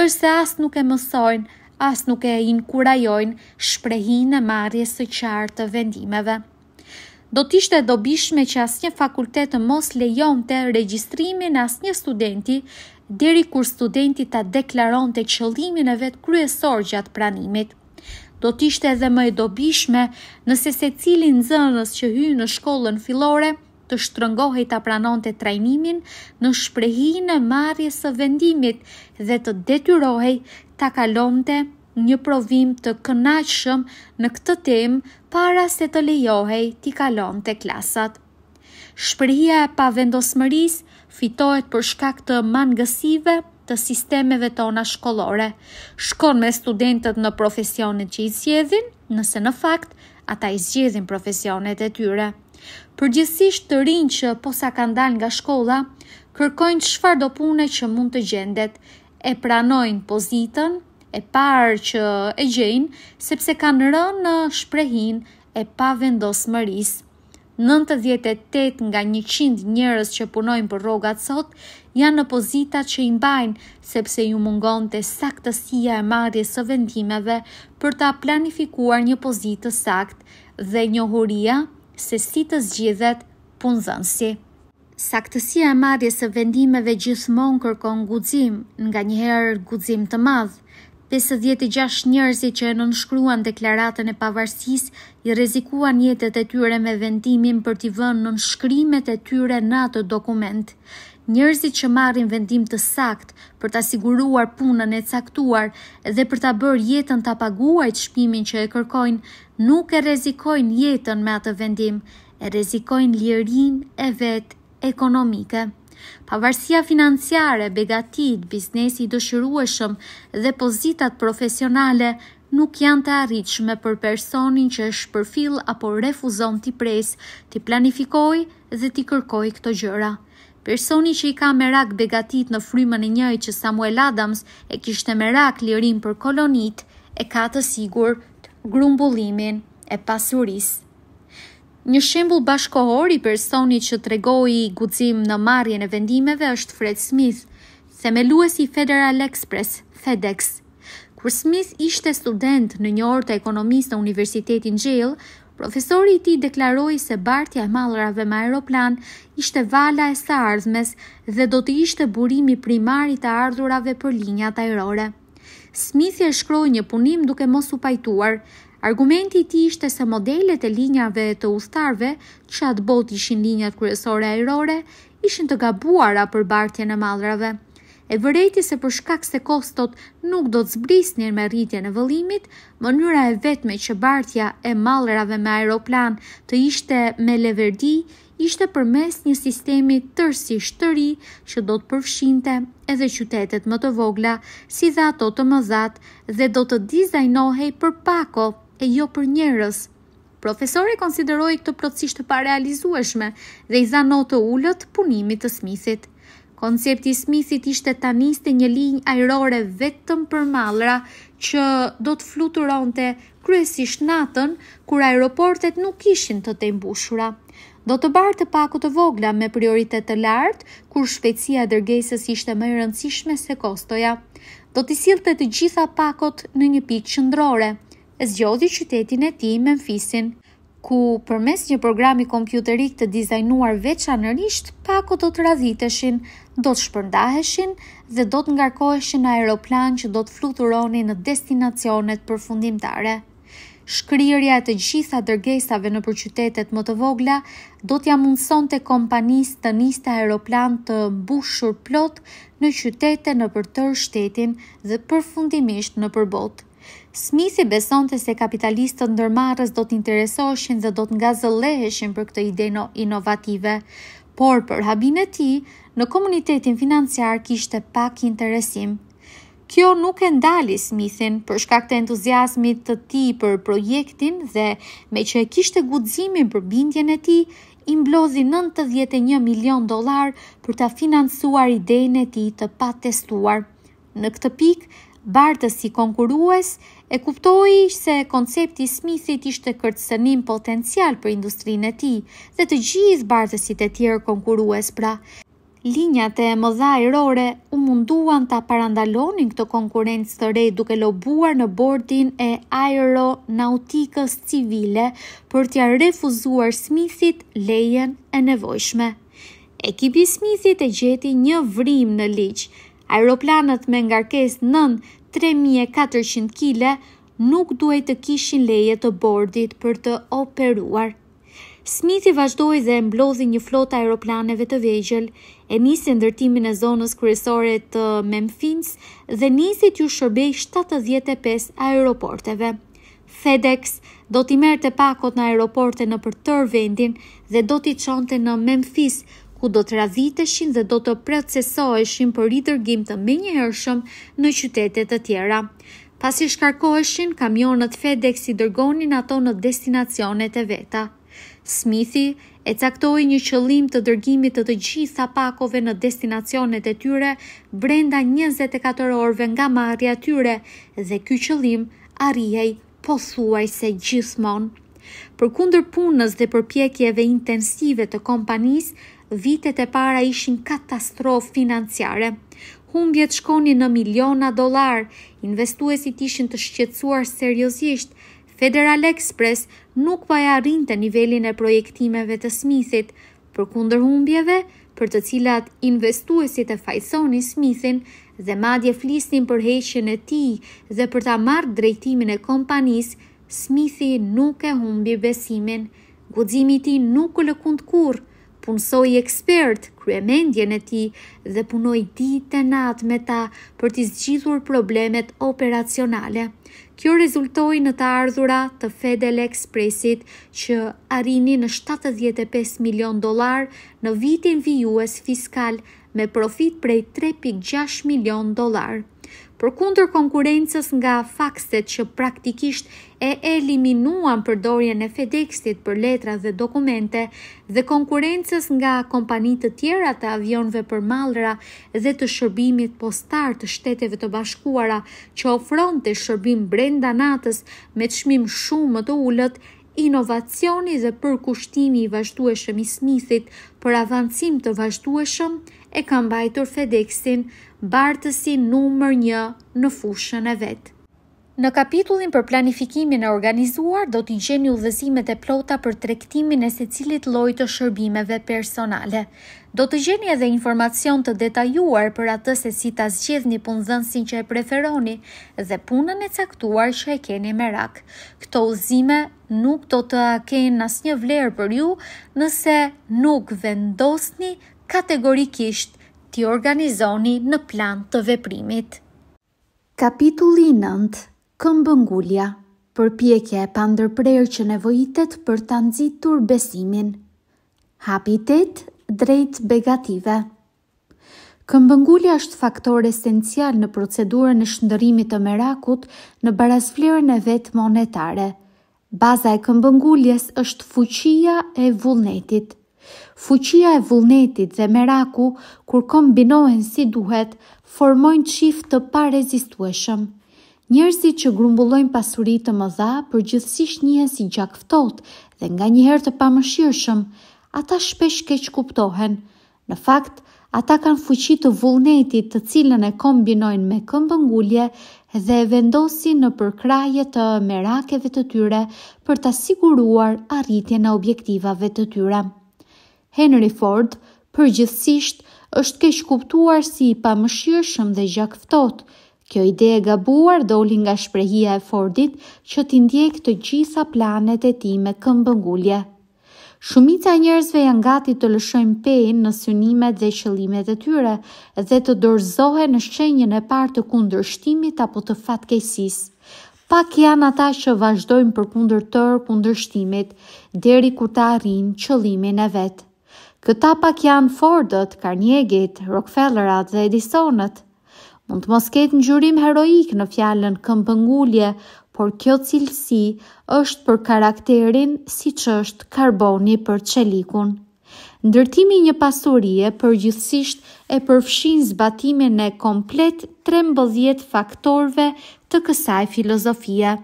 është se as nuk e mësojnë, as nuk e inkurajojnë shprehin e marje së qartë të vendimeve. Do e dobishme që as një fakultetë mos lejon të registrimin as një studenti deri kur studenti ta deklaron të qëllimin e vetë kryesor gjatë pranimit. Do t'ishte edhe më e dobishme nëse se cilin zënës që hy në shkollën filore të shtrëngohi ta pranon të trajnimin në shprehin e marjes së vendimit dhe të detyrohi ta kalonte një provim të kënaqshëm në këtë tem para se të lejohej t'i kalon të klasat. Shprehia e pavendosmërisë fitohet për shkak të mangësive të sistemeve tona shkollore. Shkon me studentët në profesionet që i zgjedhin, nëse në fakt ata i zgjedhin profesionet e tyre. Përgjithsisht të rinj që posa kanë dalë nga shkolla, kërkojnë çfarë do pune që mund të gjendet, e pranojnë pozitën e parë që e gjejnë sepse kanë rënë në shprehin e pavendosmërisë. 98 nga 100 njërës që punojnë për rogat sot, janë në pozita që i mbajnë, sepse ju mungon të saktësia e marje së vendimeve për ta planifikuar një pozitë sakt dhe njohuria se si të zgjidhet punëzënsi. Saktësia e marje së vendimeve gjithmonë kërkon guzim, nga njëherë guzim të madhë, 56 njerëzit që e nënshkruan deklaratën e pavarësisë i rrezikuan jetët e tyre me vendimin për t'i vënë nënshkrimet e tyre në atë dokument. Njerëzit që marrin vendim të sakt për ta siguruar punën e caktuar dhe për ta bërë jetën ta paguaj çmimin që e kërkojnë, nuk e rrezikojnë jetën me atë vendim, e rrezikojnë lirinë e vet ekonomike. Pavarësia financiare, begatit, biznesi i dëshirueshëm dhe pozitat profesionale nuk janë të arritshme për personin që është përfil apo refuzon t'i pres, t'i planifikoj dhe t'i kërkoj këto gjëra. Personi që i ka merak begatit në frymën e njëj që Samuel Adams e kishte merak lirim për kolonit, e ka të sigur të grumbullimin e pasurisë. Një shembul bashkohor i personi që të regoj guzim në marje e vendimeve është Fred Smith, themeluesi Federal Express, FedEx. Kur Smith ishte student në një orë të ekonomisë në Universitetin Gjell, profesori i ti deklaroi se bartja e malrave me aeroplan ishte vala e së ardhmes dhe do të ishte burimi i të ardhurave për linjat aerore. Smith e shkroj një punim duke mos u pajtuar, Argumenti i ishte se modelet e linjave të ustarve, që atë bot ishin linjat kryesore aerore, ishin të gabuara për bartje në mallrave. E vëreti se për shkak se kostot nuk do të zbrisnin me rritje në vëllimit, mënyra e vetme që bartja e mallrave me aeroplan të ishte me leverdi, ishte për mes një sistemi tërsi shtëri që do të përfshinte edhe qytetet më të vogla, si dhe ato të mëzat dhe do të dizajnohej për pako e jo për njerës. Profesori konsideroi këtë plotësisht të parealizueshme dhe i dha notë ulët punimit të Smithit. Koncepti i Smithit ishte ta niste një linjë ajrore vetëm për mallra që do të fluturonte kryesisht natën kur aeroportet nuk ishin të të mbushura. Do të barë të të vogla me prioritet të lartë kur shpejtësia e dërgesës ishte më e rëndësishme se kostoja. Do të sillte të gjitha pakot në një pikë qendrore zgjodhi qytetin e ti Memphisin, ku përmes një programi kompjuterik të dizajnuar veçanërisht, pako do të radhiteshin, do të shpërndaheshin dhe do të ngarkoheshin aeroplan që do të fluturoni në destinacionet përfundimtare. Shkrirja e të gjitha dërgesave në përqytetet më të vogla do t'ja mundëson të kompanis të niste aeroplan të mbushur plot në qytete në tërë shtetin dhe përfundimisht në përbot. Smithi besonte se kapitalistët ndërmarrës do të interesoheshin dhe do të ngazëlleheshin për këtë ide no inovative, por për habin e tij në komunitetin financiar kishte pak interesim. Kjo nuk e ndali Smithin për shkak të entuziasmit të tij për projektin dhe me që e kishte guximin për bindjen e tij, i 91 milion dollar për ta financuar idenë e tij të patestuar. Në këtë pikë, Bartës si konkurues, e kuptoi se koncepti Smithit ishte kërcënim potencial për industrinë e tij dhe të gjithë bartësit e tjerë konkurues pra. Linjat e mëdha ajrore u munduan ta parandalonin këtë konkurrencë të re duke lobuar në bordin e aeronautikës civile për t'ja refuzuar Smithit lejen e nevojshme. Ekipi Smithit e gjeti një vrim në ligj Aeroplanët me ngarkes nën 3400 kile nuk duhet të kishin leje të bordit për të operuar. Smithi vazhdoj dhe mblodhi një flotë aeroplaneve të vejgjel, e nisi ndërtimin e zonës kryesore të Memphis dhe nisi t'ju shërbej 75 aeroporteve. FedEx do t'i merte pakot në aeroporte në për vendin dhe do t'i qante në Memphis ku do të raziteshin dhe do të proceseshin për rritërgim të menjëhershëm në qytetet të tjera. Pas i shkarkoheshin, kamionët FedEx i dërgonin ato në destinacionet e veta. Smithi e caktoi një qëllim të dërgimit të të gjitha pakove në destinacionet e tyre brenda 24 orëve nga marrja e tyre dhe ky qëllim arrihej pothuajse gjithmonë. Përkundër punës dhe përpjekjeve intensive të kompanisë, vitet e para ishin katastrofë financiare. Humbjet shkoni në miliona dolar, investuesit ishin të shqetsuar seriosisht, Federal Express nuk vaja rinë të nivelin e projektimeve të Smithit, për kunder humbjeve, për të cilat investuesit e fajsoni Smithin dhe madje flisnin për heqen e ti dhe për ta marrë drejtimin e kompanis, Smithi nuk e humbi besimin. Guzimi ti nuk u lëkund kurë, punsoj ekspert kryemendjen e ti dhe punoj ditë e natë me ta për t'i zgjithur problemet operacionale. Kjo rezultoi në të ardhura të Fedel Expressit që arini në 75 milion dolar në vitin vijues fiskal me profit prej 3.6 milion dolar. Për kundër konkurencës nga fakset që praktikisht e eliminuan përdorjen e FedExit për letra dhe dokumente dhe konkurences nga kompanitë të tjera të avionve për malra dhe të shërbimit postar të shteteve të bashkuara që ofron të shërbim brenda natës me të shmim shumë më të ullët, inovacioni dhe përkushtimi i vazhdueshëm i Smithit për avancim të vazhdueshëm e kam bajtur FedExin bartësi numër një në fushën e vetë. Në kapitullin për planifikimin e organizuar do t'i gjeni udhëzimet e plota për tregtimin e secilit lloj të shërbimeve personale. Do të gjeni edhe informacion të detajuar për atë se si ta zgjidhni punëdhënësin që e preferoni dhe punën e caktuar që e keni me rak. Këto udhëzime nuk do të kenë asnjë vlerë për ju nëse nuk vendosni kategorikisht t'i organizoni në plan të veprimit. Kapitulli 9 Këmbëngulja, përpjekje e pandërprerë që nevojitet për të nëzitur besimin. Habitet drejt begative. Këmbëngulja është faktor esencial në procedurën e shëndërimit të merakut në barazflirën e vetë monetare. Baza e këmbënguljes është fuqia e vullnetit. Fuqia e vullnetit dhe meraku, kur kombinohen si duhet, formojnë qift të pa rezistueshëm. Njerësi që grumbullojnë pasurit të më dha, për si gjakftot dhe nga njëherë të pamëshirëshëm, ata shpesh keq kuptohen. Në fakt, ata kanë fuqi të vullnetit të cilën e kombinojnë me këmbëngulje dhe e vendosin në përkraje të merakeve të tyre për të siguruar arritje në objektivave të tyre. Henry Ford, për gjithësisht, është keq kuptuar si i pamëshirëshëm dhe gjakftot. Kjo ide e gabuar doli nga shprehia e Fordit që t'i ndjek të gjitha planet e ti me këmbëngulje. Shumica e njerëzve janë gati të lëshojnë pein në synimet dhe qëllimet e tyre dhe të dorëzohen në shqenjën e parë të kundërshtimit apo të fatkesis. Pak janë ata që vazhdojnë për kundër tërë kundërshtimit deri kur ta arrijnë qëllimin e vet. Këta pak janë Fordët, Carnegie, Rockefellerat dhe Edisonët. Mund të mos ketë ngjyrim heroik në fjalën këmbëngulje, por kjo cilësi është për karakterin siç është karboni për qelikun. Ndërtimi i një pasurie përgjithsisht e përfshin zbatimin e komplet 13 faktorëve të kësaj filozofie.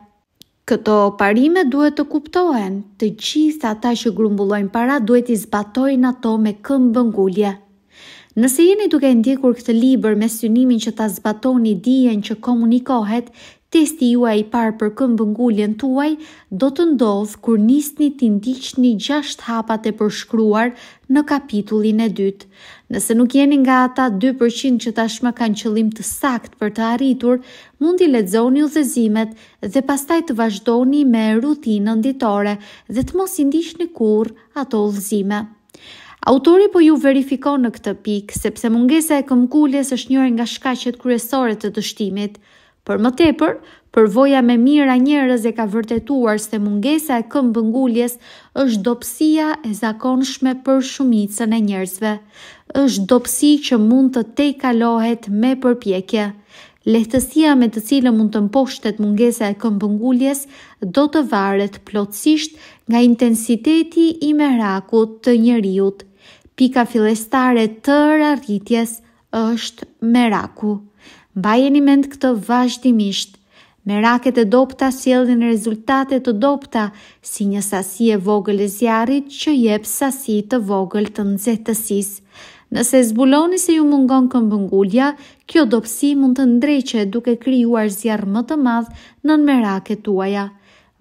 Këto parime duhet të kuptohen, të gjithë ata që grumbullojnë para duhet i zbatojnë ato me këmbëngulje. Nëse jeni duke ndjekur këtë libër me synimin që ta zbatoni dijen që komunikohet, testi juaj i parë për këmbë ngulljen tuaj do të ndodhë kur nisni të ndiqni gjasht hapat e përshkruar në kapitullin e dytë. Nëse nuk jeni nga ata 2% që tashmë kanë qëllim të sakt për të arritur, mund t'i ledzoni u zezimet dhe pastaj të vazhdoni me rutinën ditore dhe të mos i ndiqni kur ato u Autori po ju verifikon në këtë pikë, sepse mungesa e këmkulles është njërë nga shkaqet kryesore të dështimit. Për më tepër, përvoja me mira njërës e ka vërtetuar se mungesa e këmbëngulljes është dopsia e zakonshme për shumicën e njërzve. është dopsi që mund të te kalohet me përpjekje. Lehtësia me të cilë mund të mposhtet mungesa e këmbëngulljes do të varet plotësisht nga intensiteti i merakut të njëriut pika fillestare të rritjes është meraku. Bajeni mend këtë vazhdimisht. Meraket e dopta sjellin rezultate të dopta si një sasi e vogël e zjarrit që jep sasi të vogël të nxehtësisë. Nëse zbuloni se ju mungon këmbëngulja, kjo dopsi mund të ndreqe duke krijuar zjarr më të madh në meraket tuaja.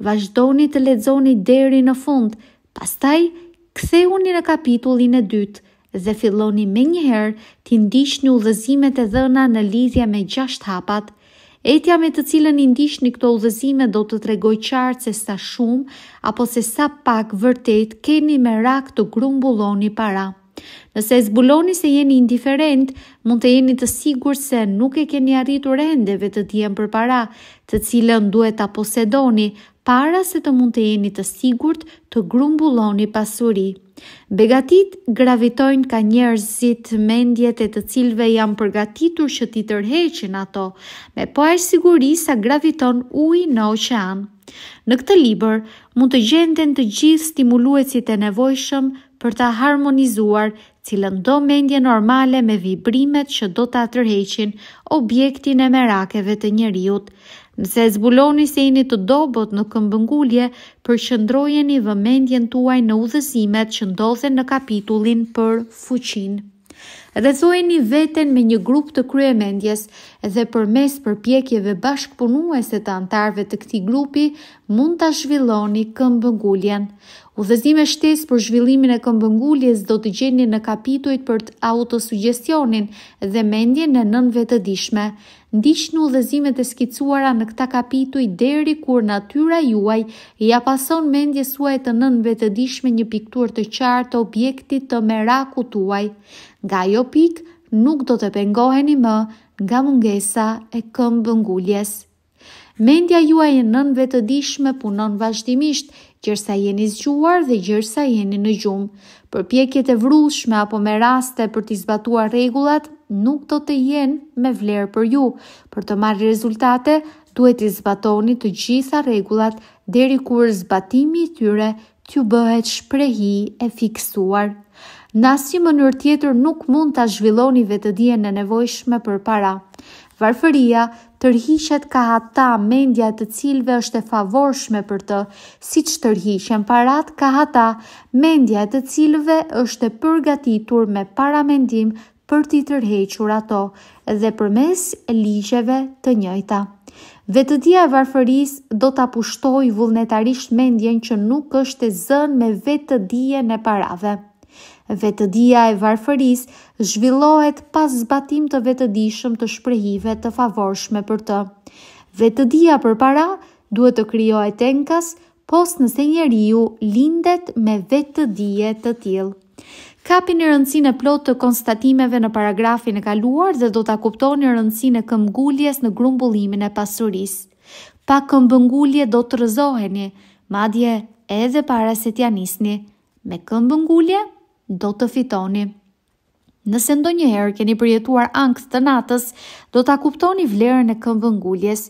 Vazhdoni të lexoni deri në fund, pastaj ktheuni në kapitullin e dytë dhe filloni me njëherë të ndish një ullëzimet e dhëna në lidhja me gjasht hapat, etja me të cilën ndish një këto ullëzime do të tregoj qartë se sa shumë apo se sa pak vërtet keni me rak të grumbulloni para. Nëse e zbuloni se jeni indiferent, mund të jeni të sigur se nuk e keni arritur endeve të tjenë për para, të cilën duhet të posedoni para se të mund të jeni të sigurt të grumbulloni pasuri. Begatit gravitojnë ka njerëzit mendjet e të cilve janë përgatitur që ti tërheqin ato, me po e siguri sa graviton uj në ocean. Në këtë liber, mund të gjenden të gjithë stimuluesit e nevojshëm për të harmonizuar cilën do mendje normale me vibrimet që do të atërheqin objektin e merakeve të njeriut, Nëse zbuloni se jeni të dobët në këmbëngulje, përqendrojeni vëmendjen tuaj në udhëzimet që ndodhen në kapitullin për fuqinë. Dhe thuoheni veten me një grup të kryemendjes, dhe përmes përpjekjeve bashkëpunuese të antarve të këtij grupi mund ta zhvilloni këmbënguljen. Udhëzime shtesë për zhvillimin e këmbëngulljes do të gjeni në kapitujt për të dhe mendje në nënve të dishme. Ndish në udhëzimet e skicuara në këta kapituj deri kur natyra juaj i ja apason mendje suaj të nënve të dishme një piktur të qartë të objektit të meraku tuaj. Nga jo pik, nuk do të pengoheni më nga mungesa e këmbëngulljes. Mendja juaj e nënve të dishme punon vazhdimisht, gjërsa jeni zgjuar dhe gjërsa jeni në gjumë. Për pjekjet e vrushme apo me raste për t'i zbatuar regullat, nuk do të jenë me vlerë për ju. Për të marrë rezultate, duhet t'i zbatoni të gjitha regullat deri kur zbatimi i tyre t'ju bëhet shprehi e fiksuar. Në më nërë mënyrë tjetër nuk mund t'a zhvilloni vetëdien e nevojshme për para varfëria, tërhiqet ka hata mendja të cilve është e favorshme për të, si që tërhiqen parat ka hata mendja të cilve është e përgatitur me paramendim për t'i tërhequr ato dhe për mes e ligjeve të njëjta. Vetëdia e varfëris do t'a pushtoj vullnetarisht mendjen që nuk është e zën me vetëdia në parave. Vetëdia e varfëris zhvillohet pas zbatim të vetëdishëm të shprehive të favorshme për të. Vetëdia për para duhet të kryohet tenkas, pos nëse njeriu lindet me vetëdije të tjilë. Kapi një rëndësin e plot të konstatimeve në paragrafin e kaluar dhe do të kuptoni një rëndësin e këmgulljes në grumbullimin e pasuris. Pa këmbëngullje do të rëzoheni, madje edhe para se t'ja nisni. Me këmbëngullje? do të fitoni. Nëse ndonjëherë keni përjetuar ankth të natës, do ta kuptoni vlerën e këmbë ngulljes.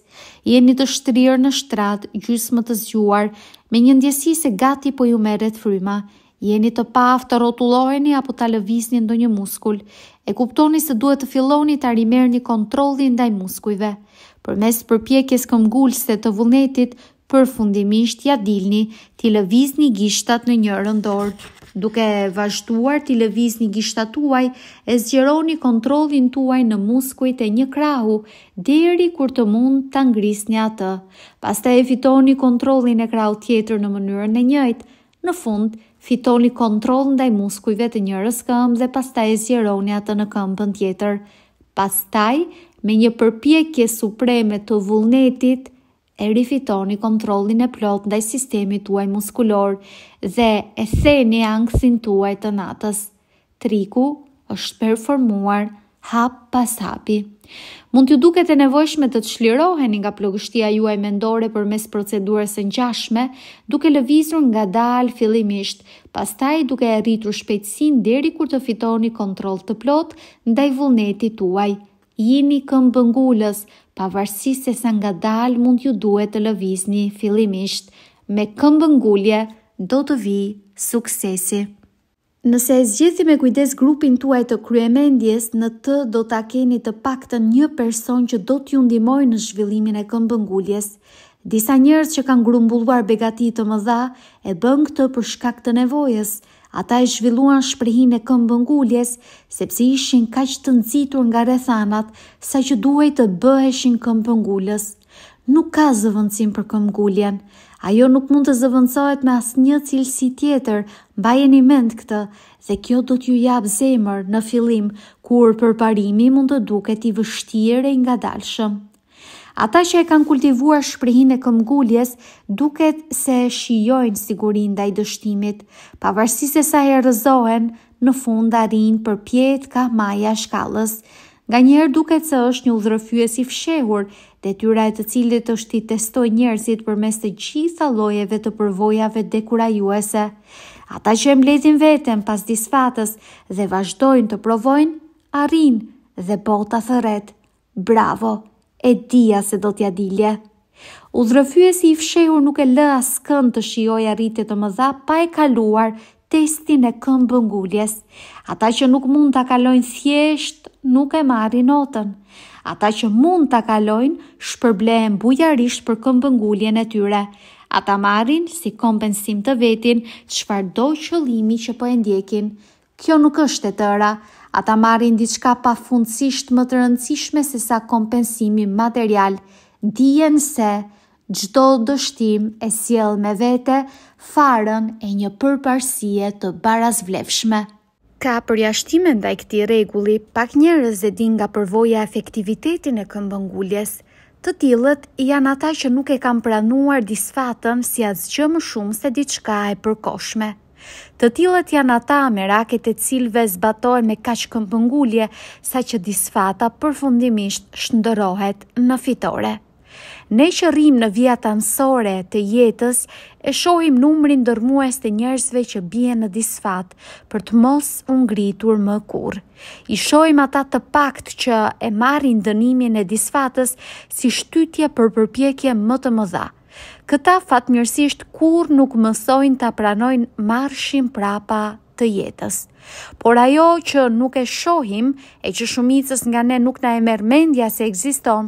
Jeni të shtrirë në shtrat, gjysmë të zgjuar, me një ndjesi se gati po ju meret fryma. Jeni të paaftë të rrotulloheni apo ta lëvizni ndonjë muskul. E kuptoni se duhet të filloni arimer një kontrollin ndaj muskujve. Përmes përpjekjes këmbgulse të vullnetit, përfundimisht ja dilni të lëvizni gishtat në një dorë duke vazhtuar t'i lëviz një gishtat tuaj e zgjeroni kontrolin tuaj në muskujt e një krahu deri kur të mund të ngris një atë. Pastaj e fitoni kontrolin e krahu tjetër në mënyrën e njëjtë, në fund fitoni kontrol ndaj muskujve të njërës këmë dhe pastaj e zgjeroni atë në këmpën tjetër. Pastaj, me një përpjekje supreme të vullnetit, e rifitoni kontrolin e plot ndaj sistemi të uaj muskulor dhe e theni angësin të uaj të natës. Triku është performuar hap pas hapi. Mund t'ju duket e nevojshme të të shlirohen nga plogështia juaj mendore për mes procedurës e njashme, duke lëvizur nga dal fillimisht, pastaj duke e rritur shpejtsin deri kur të fitoni kontrol të plot ndaj vullnetit uaj. Jini këmbëngullës, pavarësi se sa nga dalë mund ju duhet të lëvizni fillimisht me këmbë gullje, do të vi suksesi. Nëse e zgjithi me kujdes grupin tuaj të kryemendjes, në të do të keni të pak të një person që do t'ju ndimoj në zhvillimin e këmbën Disa njerës që kanë grumbulluar begati të më dha, e bën këtë për shkak të nevojës, Ata e zhvilluan shprehin e këmbënguljes, sepse ishin ka që të nëzitur nga rethanat, sa që duaj të bëheshin këmbëngullës. Nuk ka zëvëndësim për këmbëngulljen. Ajo nuk mund të zëvëndësohet me asë një cilësi tjetër, bajen mend këtë, dhe kjo do t'ju jabë zemër në filim, kur përparimi mund të duket i vështire nga dalshëm. Ata që e kanë kultivuar shprehin e këmgulljes duket se e shijojnë sigurin dhe i dështimit, vërsi se sa e rëzohen, në fund dhe rinë për pjetë ka maja shkallës. Nga njerë duket se është një udhërëfyës i fshehur dhe tyra e të cilit është i testoj njerëzit për mes të gjitha lojeve të përvojave dekurajuese. Ata që e mbledin veten pas disfatës dhe vazhdojnë të provojnë, arrin dhe bota thëret. Bravo! e dia se do t'ja dilje. Udhërëfyesi i fshehur nuk e lë askën kënd të shioj rritit të më pa e kaluar testin e këmbë Ata që nuk mund t'a kalojnë thjesht nuk e marri notën. Ata që mund t'a kalojnë shpërblehen bujarisht për këmbë e tyre. Ata marrin si kompensim të vetin qëfar do qëllimi që po e ndjekin. Kjo nuk është e tëra, ata marrin diçka pafundësisht më të rëndësishme se sa kompensimi material. Dijen se çdo dështim e sjell me vete farën e një përparsie të barazvlefshme. Ka përjashtime ndaj këti regulli, pak njërës dhe din nga përvoja efektivitetin e këmbënguljes, të tillët janë ata që nuk e kam pranuar disfatën si asgjë më shumë se diçka e përkoshme. Të tilët janë ata me raket e cilve zbatohen me kaqë këmpëngullje, sa që disfata përfundimisht shëndërohet në fitore. Ne që rrim në vjetë ansore të jetës, e shohim numrin dërmues të njerëzve që bie në disfat për të mos ungritur më kur. I shohim ata të pakt që e marrin dënimin e disfatës si shtytje për përpjekje më të mëdha. Këta fatmirësisht kur nuk mësojnë të pranojnë marshin prapa të jetës. Por ajo që nuk e shohim e që shumicës nga ne nuk na e merë mendja se egziston,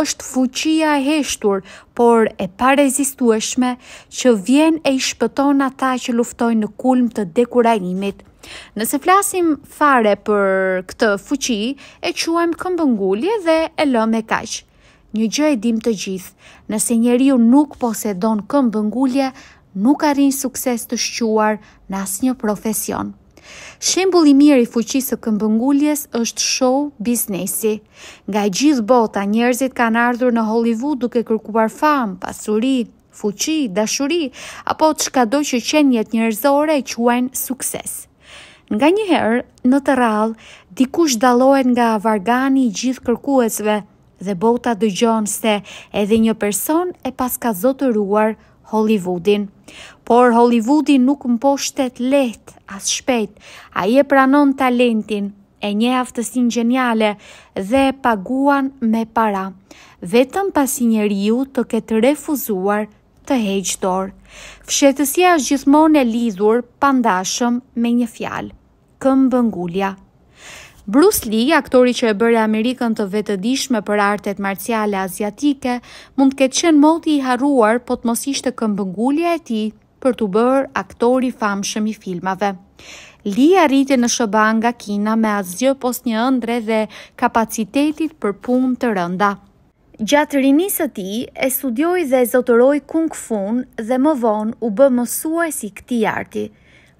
është fuqia e heshtur, por e parezistueshme që vjen e i shpëton ata që luftojnë në kulm të dekurajimit. Nëse flasim fare për këtë fuqi, e quajmë këmbëngulje dhe e lëmë e kaqë. Një gjë e dim të gjithë, nëse njeriu nuk posedon këmbëngulje, nuk arrin sukses të shquar në asnjë profesion. më i mirë i fuqisë së këmbëngulljes është show biznesi. Nga gjithë bota njerëzit kanë ardhur në Hollywood duke kërkuar famë, pasuri, fuqi, dashuri apo çka do që jetë njerëzore e quajnë sukses. Nga një herë, në të rralë, dikush dalohet nga vargani i gjithë kërkuesve, dhe bota dëgjon se edhe një person e pas ka zotëruar Hollywoodin. Por Hollywoodin nuk mpo shtet let, as shpet, a e pranon talentin, e një aftësin gjeniale dhe paguan me para, vetëm pasi njeriu të ketë refuzuar të heqëtor. dorë. Fshetësia është gjithmonë e lidhur pandashëm me një fjalë, këmbëngulja. ngulja. Bruce Lee, aktori që e bërë Amerikën të vetëdishme për artet marciale aziatike, mund këtë qenë moti i haruar, po të mos ishte këmbëngulja e ti për të bërë aktori famshëm i filmave. Lee arriti në shëba nga Kina me azjë pos një ëndre dhe kapacitetit për punë të rënda. Gjatë rinisë ti, e studioj dhe e zotëroj kung fun dhe më vonë u bë mësua e si këti arti.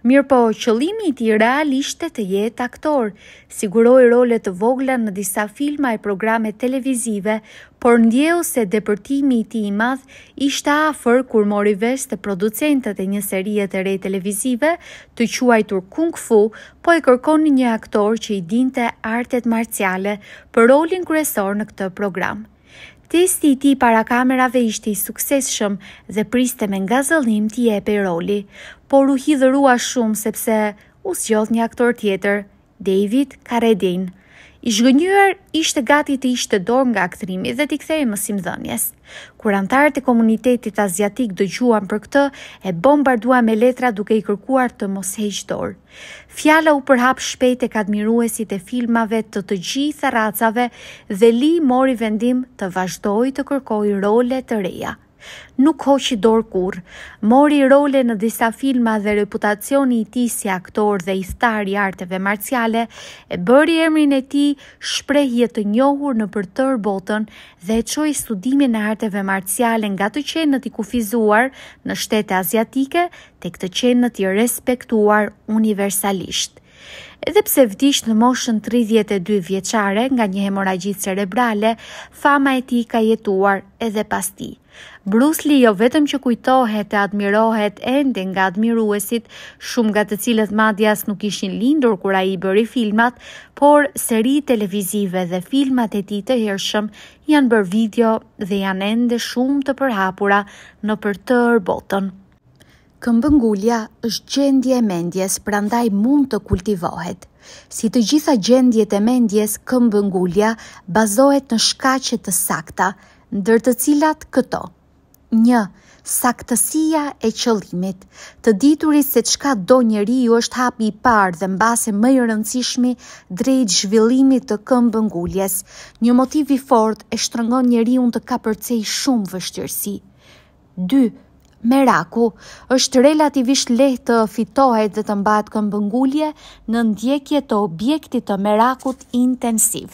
Mirë po, qëlimi i ti realisht të jetë aktor, sigurojë role të vogla në disa filma e programe televizive, por ndjeu se depërtimi i ti i madh ishte afer kur mori vesh të producentët e një serie të rej televizive të quajtur kung fu, po e kërkon një aktor që i dinte artet marciale për rolin kryesor në këtë program. Testi i ti para kamerave ishte i sukseshëm dhe priste me nga zëllim t'i e pe roli, por u hidhërua shumë sepse u sjodh një aktor tjetër, David Karedin. I zhgënjur ishte gati të ishte dorë nga aktrimi dhe t'i kthej mësim dhënjes. Kur antarët e komunitetit aziatik dëgjuan për këtë, e bombardua me letra duke i kërkuar të mos heqë dorë. Fjala u përhap shpejt e kadmiruesit e filmave të të gjitha racave dhe li mori vendim të vazhdoj të kërkoj role të reja. Nuk hoqi dorë kur, mori role në disa filma dhe reputacioni i ti si aktor dhe i star i arteve marciale, e bëri emrin e ti shprejhje të njohur në për tërë botën dhe e qoj studimin e arteve marciale nga të qenët i kufizuar në shtete aziatike të këtë qenët i respektuar universalisht. Edhe pse vdish në moshën 32 vjeçare nga një hemoragji cerebrale, fama e tij ka jetuar edhe pas tij. Bruce Lee jo vetëm që kujtohet e admirohet endi nga admiruesit, shumë nga të cilët madjas nuk ishin lindur kura i bëri filmat, por seri televizive dhe filmat e ti të hershëm janë bërë video dhe janë ende shumë të përhapura në për tërë botën. Këmbëngulja është gjendje e mendjes, prandaj mund të kultivohet. Si të gjitha gjendjet e mendjes, këmbëngulja bazohet në shkaqe të sakta, ndër të cilat këto – Një, saktësia e qëllimit. Të dituri se çka do njeriu është hapi i parë dhe mbase më i rëndësishmi drejt zhvillimit të këmbë ngulljes. Një motiv i fortë e shtrëngon njeriu të kapërcej shumë vështirësi. 2. Meraku është relativisht lehtë të fitohet dhe të mbahet këmbëngulje në ndjekje të objektit të merakut intensiv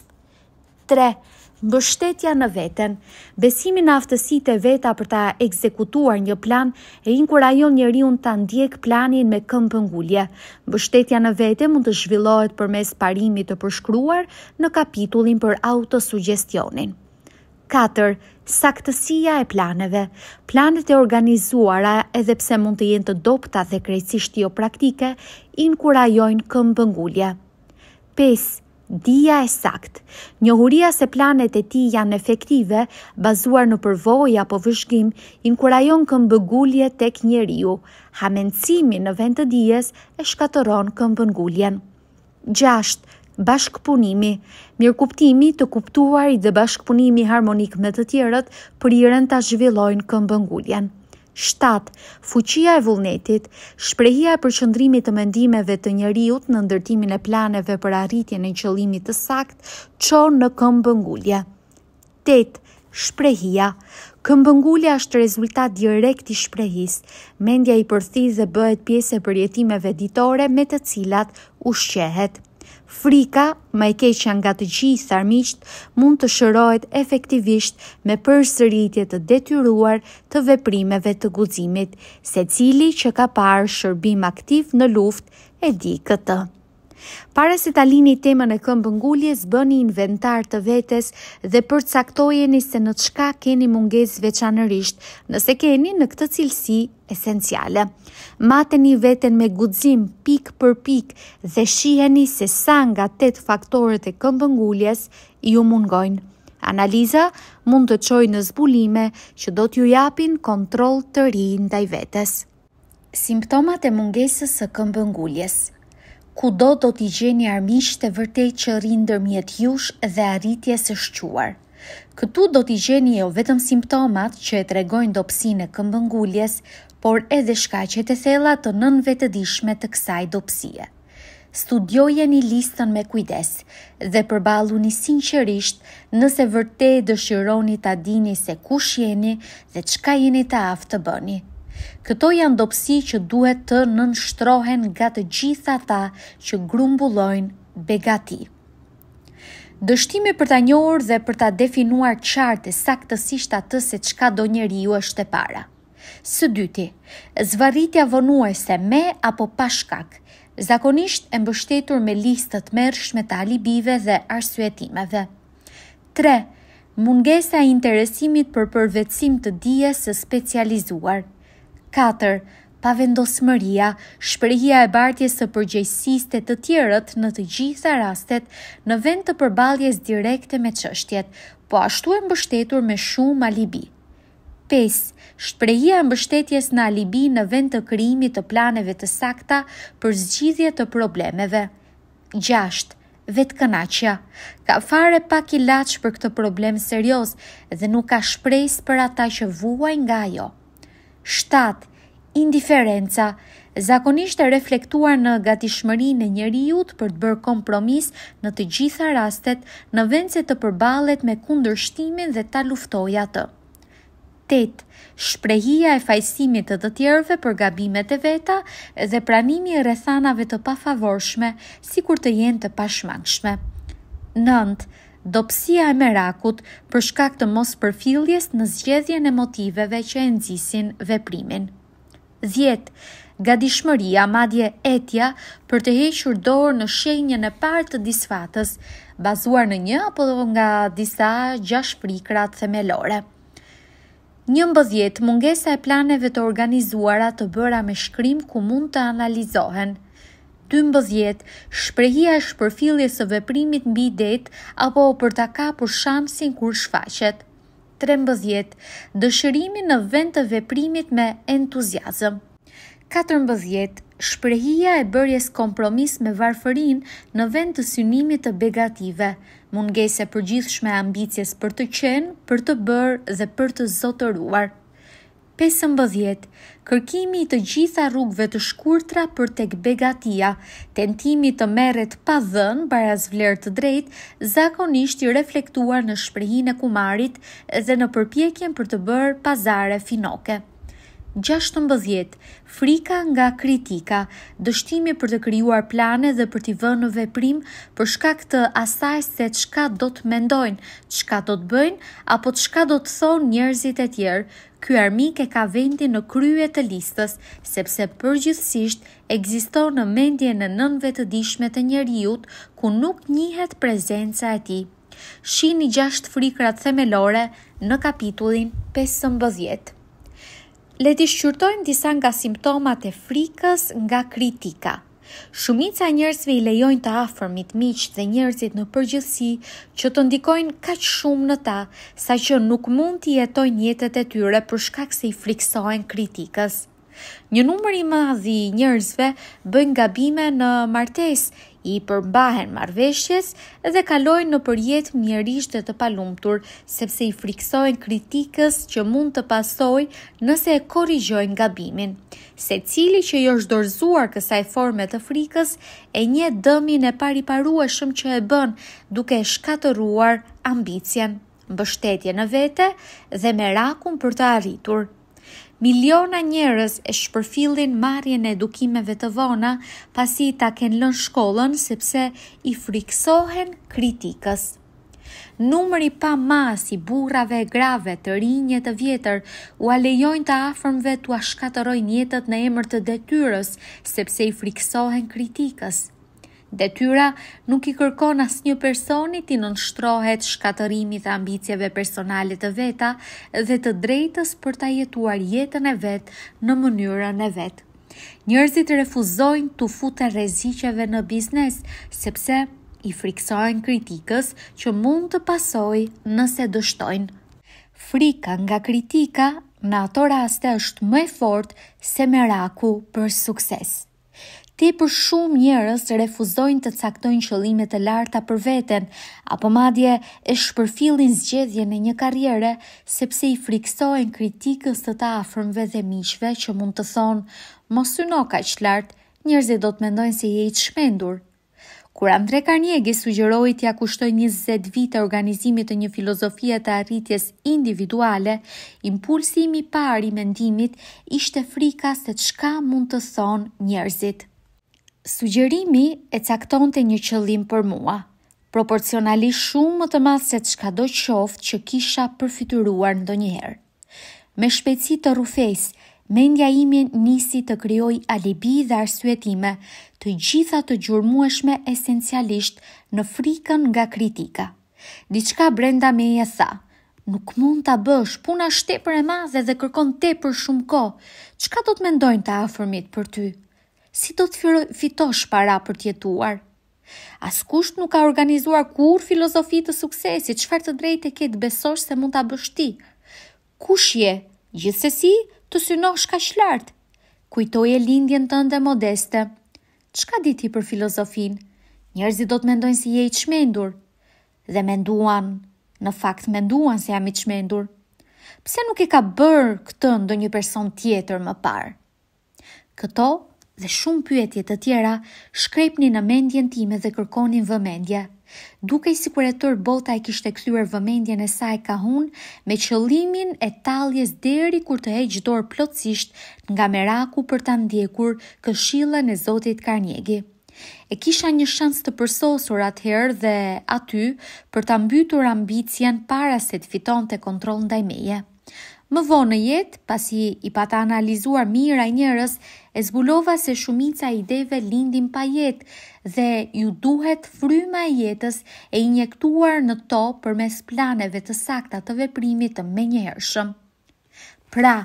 mbështetja në veten, besimi në aftësitë e veta për ta ekzekutuar një plan e inkurajon njeriu ta ndjek planin me këmbë ngulje. Mbështetja në vete mund të zhvillohet përmes parimit të përshkruar në kapitullin për autosugjestionin. 4. Saktësia e planeve. Planet e organizuara, edhe pse mund të jenë të dopta dhe krejtësisht jo praktike, inkurajojnë këmbëngulje dija e sakt, njohuria se planet e ti janë efektive, bazuar në përvoj apo vëshgim, inkurajon këmbëgullje tek njeriu, hamencimi në vend të dijes e shkatoron këmbëngulljen. 6. Bashkëpunimi kuptimi të kuptuar i dhe bashkëpunimi harmonik me të tjerët për i rënda zhvillojnë këmbëngulljen. 7. Fuqia e vullnetit, shprehja e përqendrimit të mendimeve të njeriuut në ndërtimin e planeve për arritjen e qëllimit të sakt, çon në këmbëngulje. 8. Shprehja këmbëngulja është rezultat direkt i shprehis. Mendja i dhe bëhet pjesë e përjetimeve ditore me të cilat ushqehet. Frika më e keqja nga të gjithë sarmiqt mund të shërohet efektivisht me përsëritje të detyruar të veprimeve të guximit, secili që ka parë shërbim aktiv në luftë e di këtë. Para se ta lini temën e këmbë bëni inventar të vetes dhe përcaktojeni se në çka keni munges veçanërisht, nëse keni në këtë cilësi esenciale. Mateni veten me guxim pik për pik dhe shiheni se sa nga 8 faktorët e këmbë ju mungojnë. Analiza mund të qoj në zbulime që do t'ju japin kontrol të ri ndaj vetes. Simptomat e mungesës së këmbë ku do të t'i gjeni armisht të vërtej që rinë dërmjet jush dhe arritje së shquar. Këtu do t'i gjeni jo vetëm simptomat që e tregojnë do e këmbënguljes, por edhe shka që të thella të nënve të dishme të kësaj dopsie. pësie. Studioje një listën me kujdes dhe përbalu një sinqerisht nëse vërtej dëshironi t'a dini se kush jeni dhe qka jeni t'a aftë të bëni. Këto janë dopsi që duhet të nënshtrohen nga të gjitha ta që grumbullojnë begati. Dështime për ta njohur dhe për ta definuar qartë saktësisht atë se çka do njeriu është e para. Së dyti, zvarritja vonuese me apo pa shkak, zakonisht e mbështetur me listët mërshme të alibive dhe arsuetimeve. 3. Mungesa e interesimit për përvecim të dijes së specializuar – 4. Pavendosmëria, shprehja e bartjes së përgjegjësisë të tjerët në të gjitha rastet në vend të përballjes direkte me çështjet, po ashtu e mbështetur me shumë alibi. 5. Shprehja e mbështetjes në alibi në vend të krijimit të planeve të sakta për zgjidhje të problemeve. 6. Vetkënaqja. Ka fare pak ilaç për këtë problem serioz dhe nuk ka shpresë për ata që vuajnë nga ajo. 7. Indiferenca Zakonisht e reflektuar në gatishmërinë e njerëzit për të bërë kompromis në të gjitha rastet, në vend se të përballet me kundërshtimin dhe ta luftojë atë. 8. Shprehia e fajsimit të të tjerëve për gabimet e veta dhe pranimi e rrethanave të pafavorshme, si kur të jenë të pashmangshme dopsia e merakut për shkak të mos përfiljes në zgjedhjen e motiveve që e nëzisin veprimin. 10. Gadishmëria madje etja për të hequr dorë në shenjën e partë të disfatës, bazuar në një apo nga disa gjash prikrat themelore. Një mungesa e planeve të organizuara të bëra me shkrim ku mund të analizohen – 12. Shprehja e shpërfilljes së veprimit mbi det apo për ta kapur shansin kur shfaqet. 13. Dëshërimi në vend të veprimit me entuziazëm. 14. Shprehja e bërjes kompromis me varfërin në vend të synimit të begative, mungese për gjithshme ambicjes për të qenë, për të bërë dhe për të zotëruar. 15. 15. Kërkimi i të gjitha rrugëve të shkurtra për tek Begatia, tentimi të merret pa dhënë baraz vlerë të drejtë, zakonisht i reflektuar në shprehin e kumarit dhe në përpjekjen për të bërë pazare finoke. 16. Frika nga kritika, dështimi për të krijuar plane dhe për t'i vënë në veprim për shkak të asaj se çka do të mendojnë, çka do të bëjnë apo çka do të thonë njerëzit e tjerë. Ky armik e ka vendin në krye të listës, sepse përgjithsisht ekziston në mendjen e nënve të dishme të njerëzit ku nuk njihet prezenca e tij. Shini gjashtë frikrat themelore në kapitullin 15 le të shqyrtojmë disa nga simptomat e frikës nga kritika. Shumica njerëzve i lejojnë të afërmit miqë dhe njerëzit në përgjithësi që të ndikojnë kaq shumë në ta, saqë nuk mund të jetojnë jetët e tyre për shkak se i friksohen kritikës. Një numër i madh i njerëzve bëjnë gabime në martesë, i përmbahen marveshjes dhe kalojnë në përjet mjerisht dhe të palumtur, sepse i friksojnë kritikës që mund të pasoj nëse e korrigjojnë gabimin. Se cili që i është dorzuar kësaj forme të frikës e një dëmin e pariparueshëm shumë që e bën duke shkatëruar ambicjen, bështetje në vete dhe merakun për të arritur Miliona njerëz e shpërfillin marrjen e edukimeve të vona pasi ta ken lënë shkollën sepse i friksohen kritikës. Numri pa mas i burrave e grave të rinjë të vjetër u alejojnë të afërmve të shkatërojnë jetët në emër të detyrës sepse i friksohen kritikës. Dhe tyra nuk i kërkon as një personi ti nënshtrohet shkatërimi e ambicjeve personalit të veta dhe të drejtës për ta jetuar jetën e vetë në mënyrën e vetë. Njërzit refuzojnë të futën rezicjeve në biznes, sepse i friksojnë kritikës që mund të pasoj nëse dështojnë. Frika nga kritika në ato raste është më e fort se me raku për sukses te për shumë njerës refuzojnë të caktojnë qëllimet e larta për veten, apo madje e shpërfilin zgjedhje në një karriere, sepse i friksojnë kritikës të ta afrmve dhe miqve që mund të thonë, mos syno ka që lartë, njerëzit do të mendojnë se je i të shmendur. Kur Andre Karniegi sugjeroi t'ia kushtoj 20 vite organizimit të një filozofie të arritjes individuale, impulsimi i parë i mendimit ishte frika se çka mund të thonë njerëzit sugjerimi e cakton të një qëllim për mua, proporcionali shumë më të masë se të shka do qoftë që kisha përfituruar ndonjëherë. njëherë. Me shpeci të rufes, mendja imi nisi të kryoj alibi dhe arsuetime të gjitha të gjurmueshme esencialisht në frikën nga kritika. Diçka brenda me e tha, nuk mund të bësh, puna shtepër e madhe dhe kërkon te për shumë ko, qka do të mendojnë të afërmit për ty? si do të fitosh para për të jetuar? Askush nuk ka organizuar kur filozofi të suksesit, çfarë të drejtë ke të besosh se mund ta bësh ti? Kush je? Gjithsesi, të synosh kaq lart. Kujtoje lindjen tënde modeste. Çka di ti për filozofin? Njerëzit do të mendojnë si je i çmendur. Dhe menduan, në fakt menduan se jam i çmendur. Pse nuk e ka bërë këtë ndonjë person tjetër më parë? Këto dhe shumë pyetje të tjera, shkrepni në mendjen time dhe kërkonin vëmendje. Duke i si e tërë bota e kishte këthyër vëmendjen e saj ka hun, me qëllimin e taljes deri kur të hejtë dorë plotësisht nga meraku për të ndjekur këshillën e Zotit Karnjegi. E kisha një shans të përsosur atëherë dhe aty për të mbytur ambicjen para se të fiton të kontrol ndaj meje. Më vonë në jetë, pasi i pata analizuar mira njërës, e zbulova se shumica ideve lindin pa jetë dhe ju duhet fryma e jetës e injektuar në to për mes planeve të sakta të veprimit të menjëhershëm. Pra,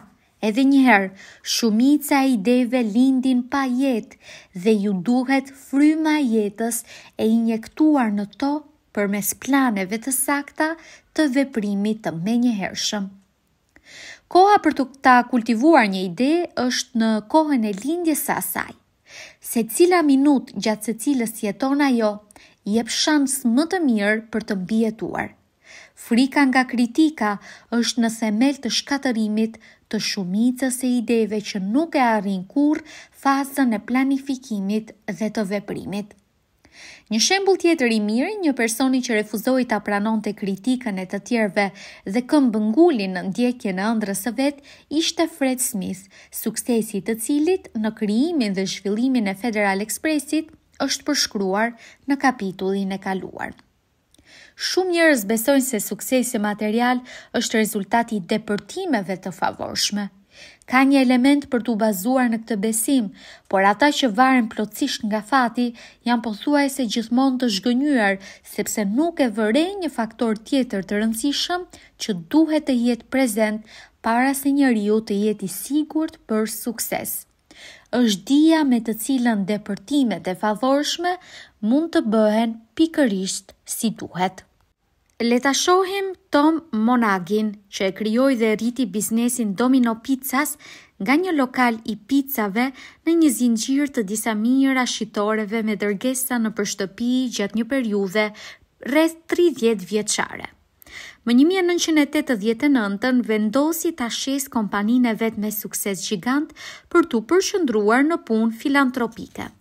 edhe njëherë, shumica ideve lindin pa jetë dhe ju duhet fryma e jetës e injektuar në to për mes planeve të sakta të veprimit të menjëhershëm. Koha për të ta kultivuar një ide është në kohën e lindjes së saj. Se cila minut gjatë se cilës jeton ajo, jep shans më të mirë për të mbjetuar. Frika nga kritika është në themel të shkatërimit të shumicës e ideve që nuk e arrin kur fazën e planifikimit dhe të veprimit. Një shembull tjetër i mirë, një personi që refuzoi ta pranonte kritikën e të tjerëve dhe këmbë ngulin në ndjekje në ëndrës së vet, ishte Fred Smith, suksesi i të cilit në krijimin dhe zhvillimin e Federal Expressit është përshkruar në kapitullin e kaluar. Shumë njerëz besojnë se suksesi material është rezultati i depërtimeve të favorshme, Ka një element për të bazuar në këtë besim, por ata që varen plotësisht nga fati janë pothuaj se gjithmon të shgënyar, sepse nuk e vërej një faktor tjetër të rëndësishëm që duhet të jetë prezent para se një riu të jetë i sigurt për sukses. është dia me të cilën dhe përtimet e favorshme mund të bëhen pikërisht si duhet. Le ta shohim Tom Monagin, që e krijoi dhe rriti biznesin Domino Pizzas nga një lokal i pizzave në një zinxhir të disa mijëra shitoreve me dërgesa në përshtëpi shtëpi gjatë një periudhe rreth 30 vjeçare. Më 1989 vendosi ta ashes kompaninë e me sukses gjigant për të përshëndruar në punë filantropike.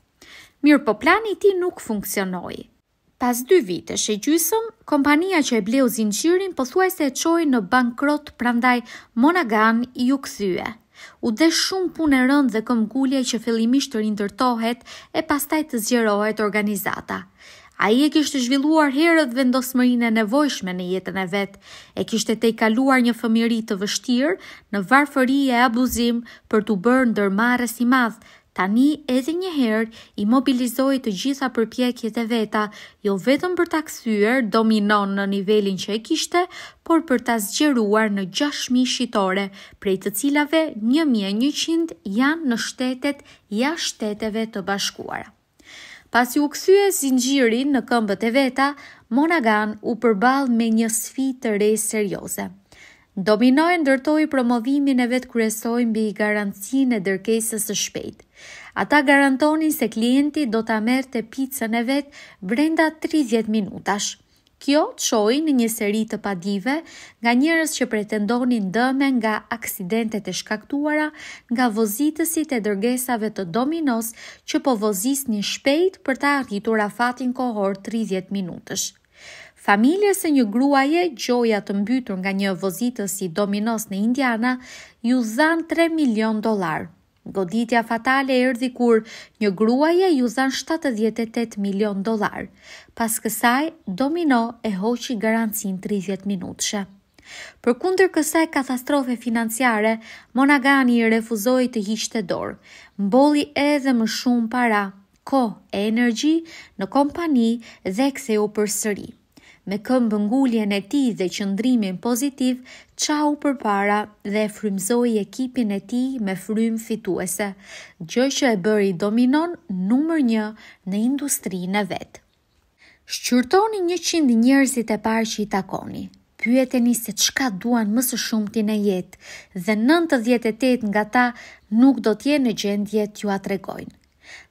Mirë po plani ti nuk funksionoi, Pas dy vite, shë gjysëm, kompania që e bleu zinë qyrin pëthuaj se e qoj në bankrot prandaj Monagan i u këthyë. U dhe shumë punë rëndë dhe këmgullje që fillimisht të rindërtohet e pastaj të zjerohet organizata. A i e kishtë zhvilluar herët vendosë e nevojshme në jetën e vetë, e kishtë e te i kaluar një fëmiri të vështirë në varfëri e abuzim për të bërë në i madhë, tani edhe një herë i mobilizoi të gjitha përpjekjet e veta, jo vetëm për ta kthyer dominon në nivelin që e kishte, por për ta zgjeruar në 6000 shitore, prej të cilave 1100 janë në shtetet jashtë Shteteve të Bashkuara. Pasi u kthye zinxhiri në këmbët e veta, Monaghan u përball me një sfidë të re serioze – Dominoj ndërtoj promovimin e vetë kryesoj mbi garancin e dërkesës së shpejt. Ata garantonin se klienti do të amerë të pizën e vetë brenda 30 minutash. Kjo të shoj në një seri të padive nga njërës që pretendonin dëme nga aksidentet e shkaktuara nga vozitësit e dërgesave të dominos që po vozis një shpejt për ta rritur afatin kohor 30 minutësh. Familje se një gruaje, gjoja të mbytur nga një vozitës si dominos në Indiana, ju zan 3 milion dolar. Goditja fatale e rëdhi kur një gruaje ju zan 78 milion dolar. Pas kësaj, domino e hoqi garancin 30 minutëshe. Për kundër kësaj katastrofe financiare, Monagani i refuzoi të hiqte dorë. Mboli edhe më shumë para, kohë e energji në kompani dhe kthehu përsëri me këmbë nguljen e ti dhe qëndrimin pozitiv, qau për para dhe frymzoi ekipin e ti me frym fituese, gjë që e bëri dominon numër një në industrinë e vetë. Shqyrtoni një qindë njerëzit e parë që i takoni, pyeteni se çka duan më së shumti në jetë dhe 98 nga ta nuk do t'je në gjendje t'ju atregojnë.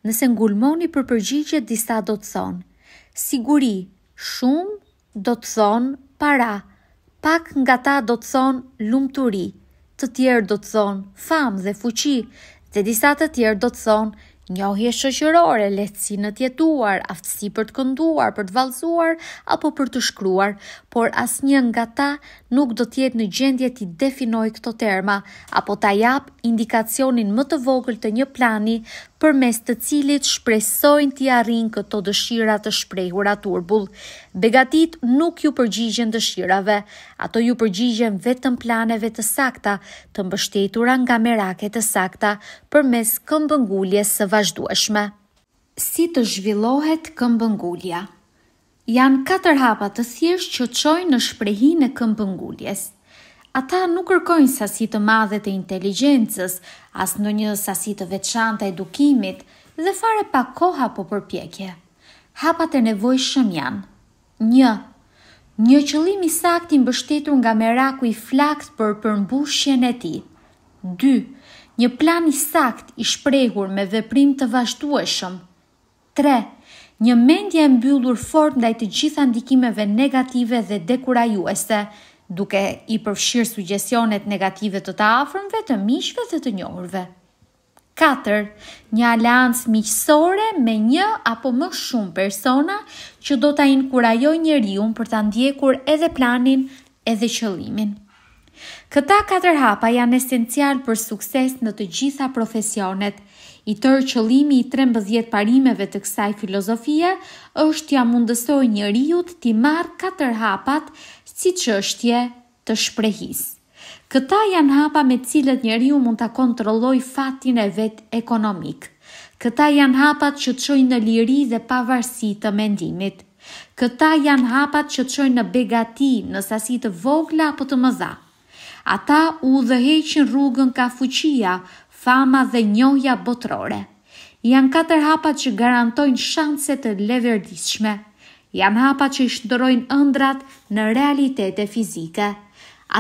Nëse ngulmoni për përgjigje, disa do të thonë, siguri, shumë Do të thonë para, pak nga ta do të thonë lumë të ri, të tjerë do të thonë famë dhe fuqi, dhe disa të tjerë do të thonë njohje shëqërore, lehtësinë tjetuar, aftësi për të kënduar, për të valzuar, apo për të shkruar por asnjë nga ta nuk do të jetë në gjendje t'i definojë këto terma apo ta jap indikacionin më të vogël të një plani përmes të cilit shpresojnë t'i arrijnë këto dëshira të shprehura turbull. Begatit nuk ju përgjigjen dëshirave, ato ju përgjigjen vetëm planeve të sakta, të mbështetura nga merake të sakta përmes këmbëngulje së vazhdueshme. Si të zhvillohet këmbëngulja? janë katër hapa të thjesht që çojnë në shprehin e këmbënguljes. Ata nuk kërkojnë sasi të madhe të inteligjencës, as ndonjë sasi të veçantë edukimit, dhe fare pa kohë apo përpjekje. Hapat e nevojshëm janë: 1. Një, një qëllim i saktë i mbështetur nga meraku i flakt për përmbushjen e tij. 2. Një plan i saktë i shprehur me veprim të vazhdueshëm një mendje e mbyllur fort ndaj të gjitha ndikimeve negative dhe dekurajuese, duke i përfshirë sugjesionet negative të të afrëmve, të mishve dhe të njohurve. 4. Një alans miqësore me një apo më shumë persona që do të inkurajoj një për të ndjekur edhe planin edhe qëllimin. Këta 4 hapa janë esencial për sukses në të gjitha profesionet, I tërë qëlimi i 13 parimeve të kësaj filozofie është ja mundësoj një rijut t'i marë katër hapat si që është të shprehis. Këta janë hapa me cilët një mund t'a kontrolloj fatin e vetë ekonomik. Këta janë hapat që të në liri dhe pavarësi të mendimit. Këta janë hapat që të qojnë në begati, në sasi të vogla apo të mëza. Ata u dhe heqin rrugën ka fuqia, fama dhe njohja botërore. Janë katër hapa që garantojnë shanse të leverdishme. Janë hapa që i shndrojnë ëndrat në realitete fizike.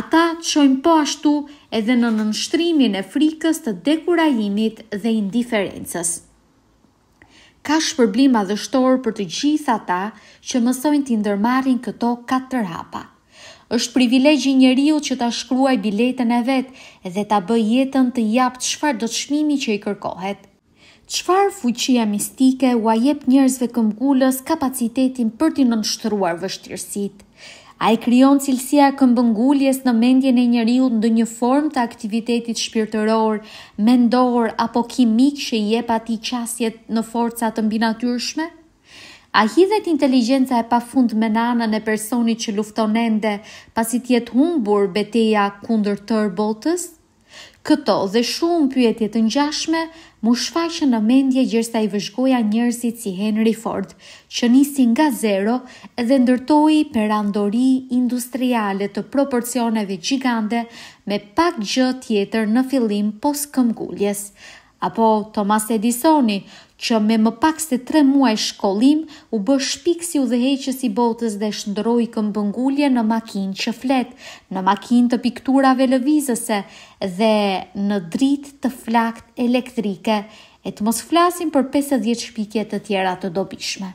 Ata qojnë po ashtu edhe në nënështrimin e frikës të dekurajimit dhe indiferences. Ka shpërblima dhe shtorë për të gjitha ta që mësojnë të ndërmarin këto katër hapa është privilegji njeriu që ta shkruaj biletën e vet dhe ta bëj jetën të japë çfarë do të çmimi që i kërkohet. Çfarë fuqia mistike ua jep njerëzve këmbgulës kapacitetin për të nënshtruar vështirësitë? A i kryon cilësia këmbënguljes në mendjen e njeriu në një form të aktivitetit shpirtëror, mendor apo kimik që i jep pati qasjet në forcat të mbinatyrshme? natyrshme? A hidhet inteligenca e pa fund me nanën e personi që lufton ende pasi tjetë humbur beteja kundër tërë botës? Këto dhe shumë pyetje të ngjashme mu shfaqën në mendje gjersa i vëzhgoja njerëzit si Henry Ford, që nisi nga zero dhe ndërtoi perandori industriale të proporcioneve gjigande me pak gjë tjetër në fillim pos këmgulljes. Apo Thomas Edisoni, që me më pak se tre muaj shkollim u bë shpiksi u heqës i botës dhe shëndëroj këmbëngullje në makinë që fletë, në makinë të pikturave lëvizëse dhe në dritë të flakt elektrike, e të mos flasim për 50 shpikje të tjera të dobishme.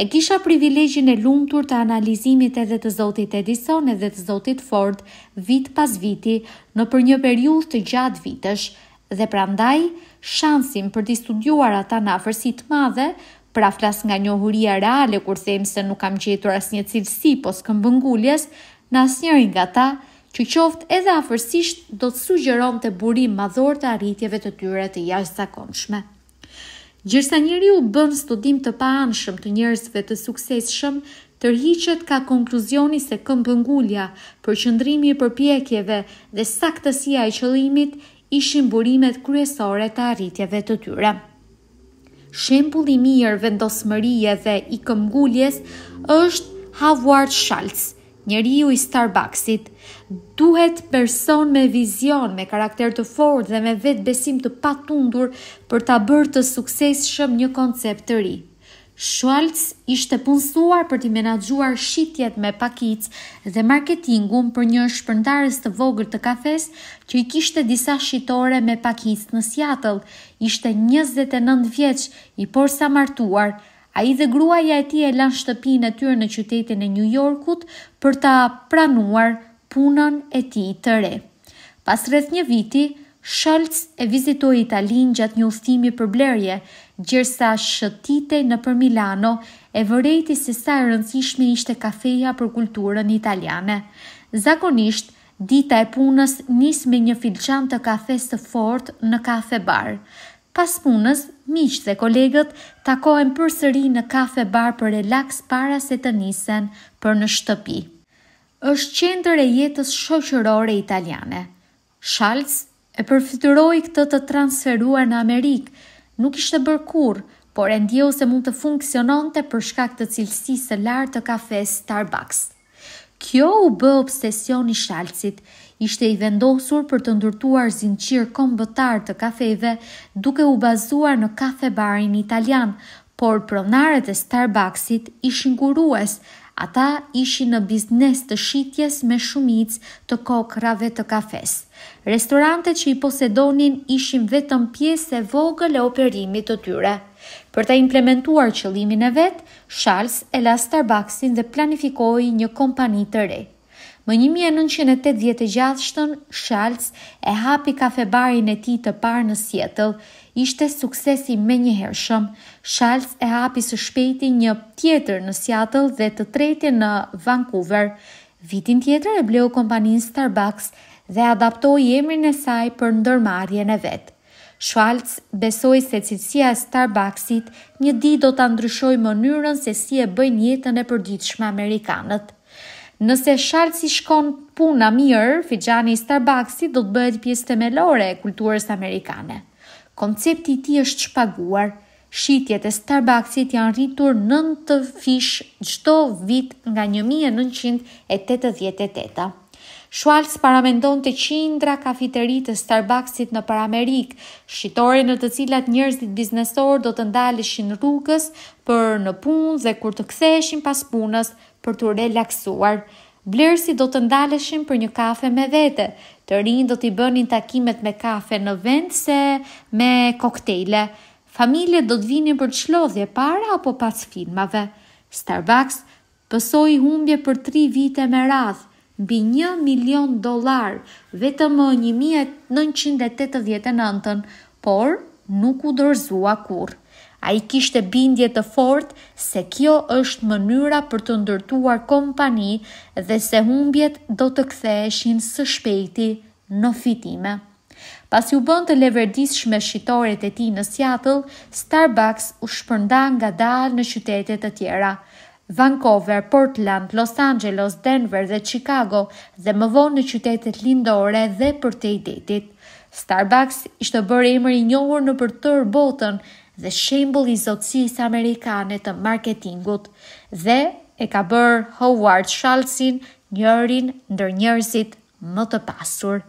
E kisha privilegjin e lumtur të analizimit edhe të zotit Edison edhe të zotit Ford vit pas viti në për një periull të gjatë vitesh dhe prandaj ndaj, shansin për të studiuar ata në afërsi të madhe, pra flas nga njohuria reale kur them se nuk kam gjetur asnjë cilësi pos këmbëngulljes, në asnjërin nga ata që qoftë edhe afërsisht do të sugjeron të burim madhor të arritjeve të tyre të jashtë zakonshme. Gjërsa njëri u bën studim të pa anshëm të njërzve të sukses shëm, tërhiqet ka konkluzioni se këmbëngullja, qëndrimi i përpjekjeve dhe saktësia e qëllimit ishin burimet kryesore të arritjeve të tyre. Shembulli i mirë vendosëmërije dhe i këmgulljes është Howard Schultz, njeriu i Starbucksit. Duhet person me vizion, me karakter të fortë dhe me vetbesim të patundur për ta bërë të suksesshëm një koncept të ri. Schultz ishte punësuar për t'i menaxhuar shitjet me pakic dhe marketingun për një shpërndarës të vogël të kafes që i kishte disa shitore me pakic në Seattle. Ishte 29 vjeç i porsa martuar. A i dhe grua ja e ti e lanë shtëpin e tyrë në qytetin e New Yorkut për ta pranuar punën e ti të re. Pas rreth një viti, Scholz e vizitoi Italinë gjatë një udhëtimi për blerje, gjersa shëtite në për Milano e vërejti se sa e rëndësishme ishte kafeja për kulturën italiane. Zakonisht, dita e punës nisë me një filçan të kafes të fort në kafe bar. Pas punës, miqë dhe kolegët takohen për sëri në kafe bar për relax para se të nisen për në shtëpi. është qendër e jetës shoqërore italiane. Shalës e përfituroi këtë të transferuar në Amerikë. Nuk ishte bërë kur, por e ndjehu se mund të funksiononte për shkak të cilësisë së lartë të kafes Starbucks. Kjo u b obsesion i Shalcit. Ishte i vendosur për të ndërtuar zinqir kombëtar të kafeve duke u bazuar në kafe barin italian, por pronaret e Starbucksit ishin gurues, ata ishin në biznes të shitjes me shumic të kokrave të kafesë restorante që i posedonin ishin vetëm pjesë e vogël e operimit të tyre. Për të implementuar qëllimin e vet, Charles e la Starbucksin dhe planifikoi një kompani të re. Më 1986-ën, Charles e hapi kafebarin e ti të parë në Seattle, ishte suksesi me një hershëm. Shalc e hapi së shpejti një tjetër në Seattle dhe të treti në Vancouver. Vitin tjetër e bleu kompanin Starbucks dhe adaptoi emrin e saj për ndërmarrjen e vet. Schwalz besoi se cilësia e Starbucksit një ditë do ta ndryshoj mënyrën se si e bëjnë jetën e përditshme amerikanët. Nëse Schwalz i shkon puna mirë, Fijani i Starbucksit do të bëhet pjesë themelore e kulturës amerikane. Koncepti i tij është shpaguar. Shitjet e Starbucksit janë rritur 9 fish çdo vit nga 1988. Schwalz paramendon të qindra kafiteri të Starbucksit në Paramerik, shqitore në të cilat njërzit biznesor do të ndalëshin rrugës për në punë dhe kur të ktheshin pas punës për të relaksuar. Blersi do të ndaleshin për një kafe me vete, të rinë do t'i bënin takimet me kafe në vend se me koktejle. Familje do të vinin për të shlodhje para apo pas filmave. Starbucks pësoi humbje për 3 vite me radhë, mbi 1 milion dollar vetëm në 1989, por nuk u dorëzua kurrë. A i kishte bindje të fort se kjo është mënyra për të ndërtuar kompani dhe se humbjet do të ktheheshin së shpejti në fitime. Pas ju bënd të leverdis shme shqitoret e ti në Seattle, Starbucks u shpërnda nga dalë në qytetet të tjera – Vancouver, Portland, Los Angeles, Denver dhe Chicago dhe më vonë në qytetet lindore dhe për te i detit. Starbucks ishte bërë emër i njohur në për tërë botën dhe shembul i zotësis amerikane të marketingut dhe e ka bërë Howard Schultzin njërin ndër njërzit më të pasur.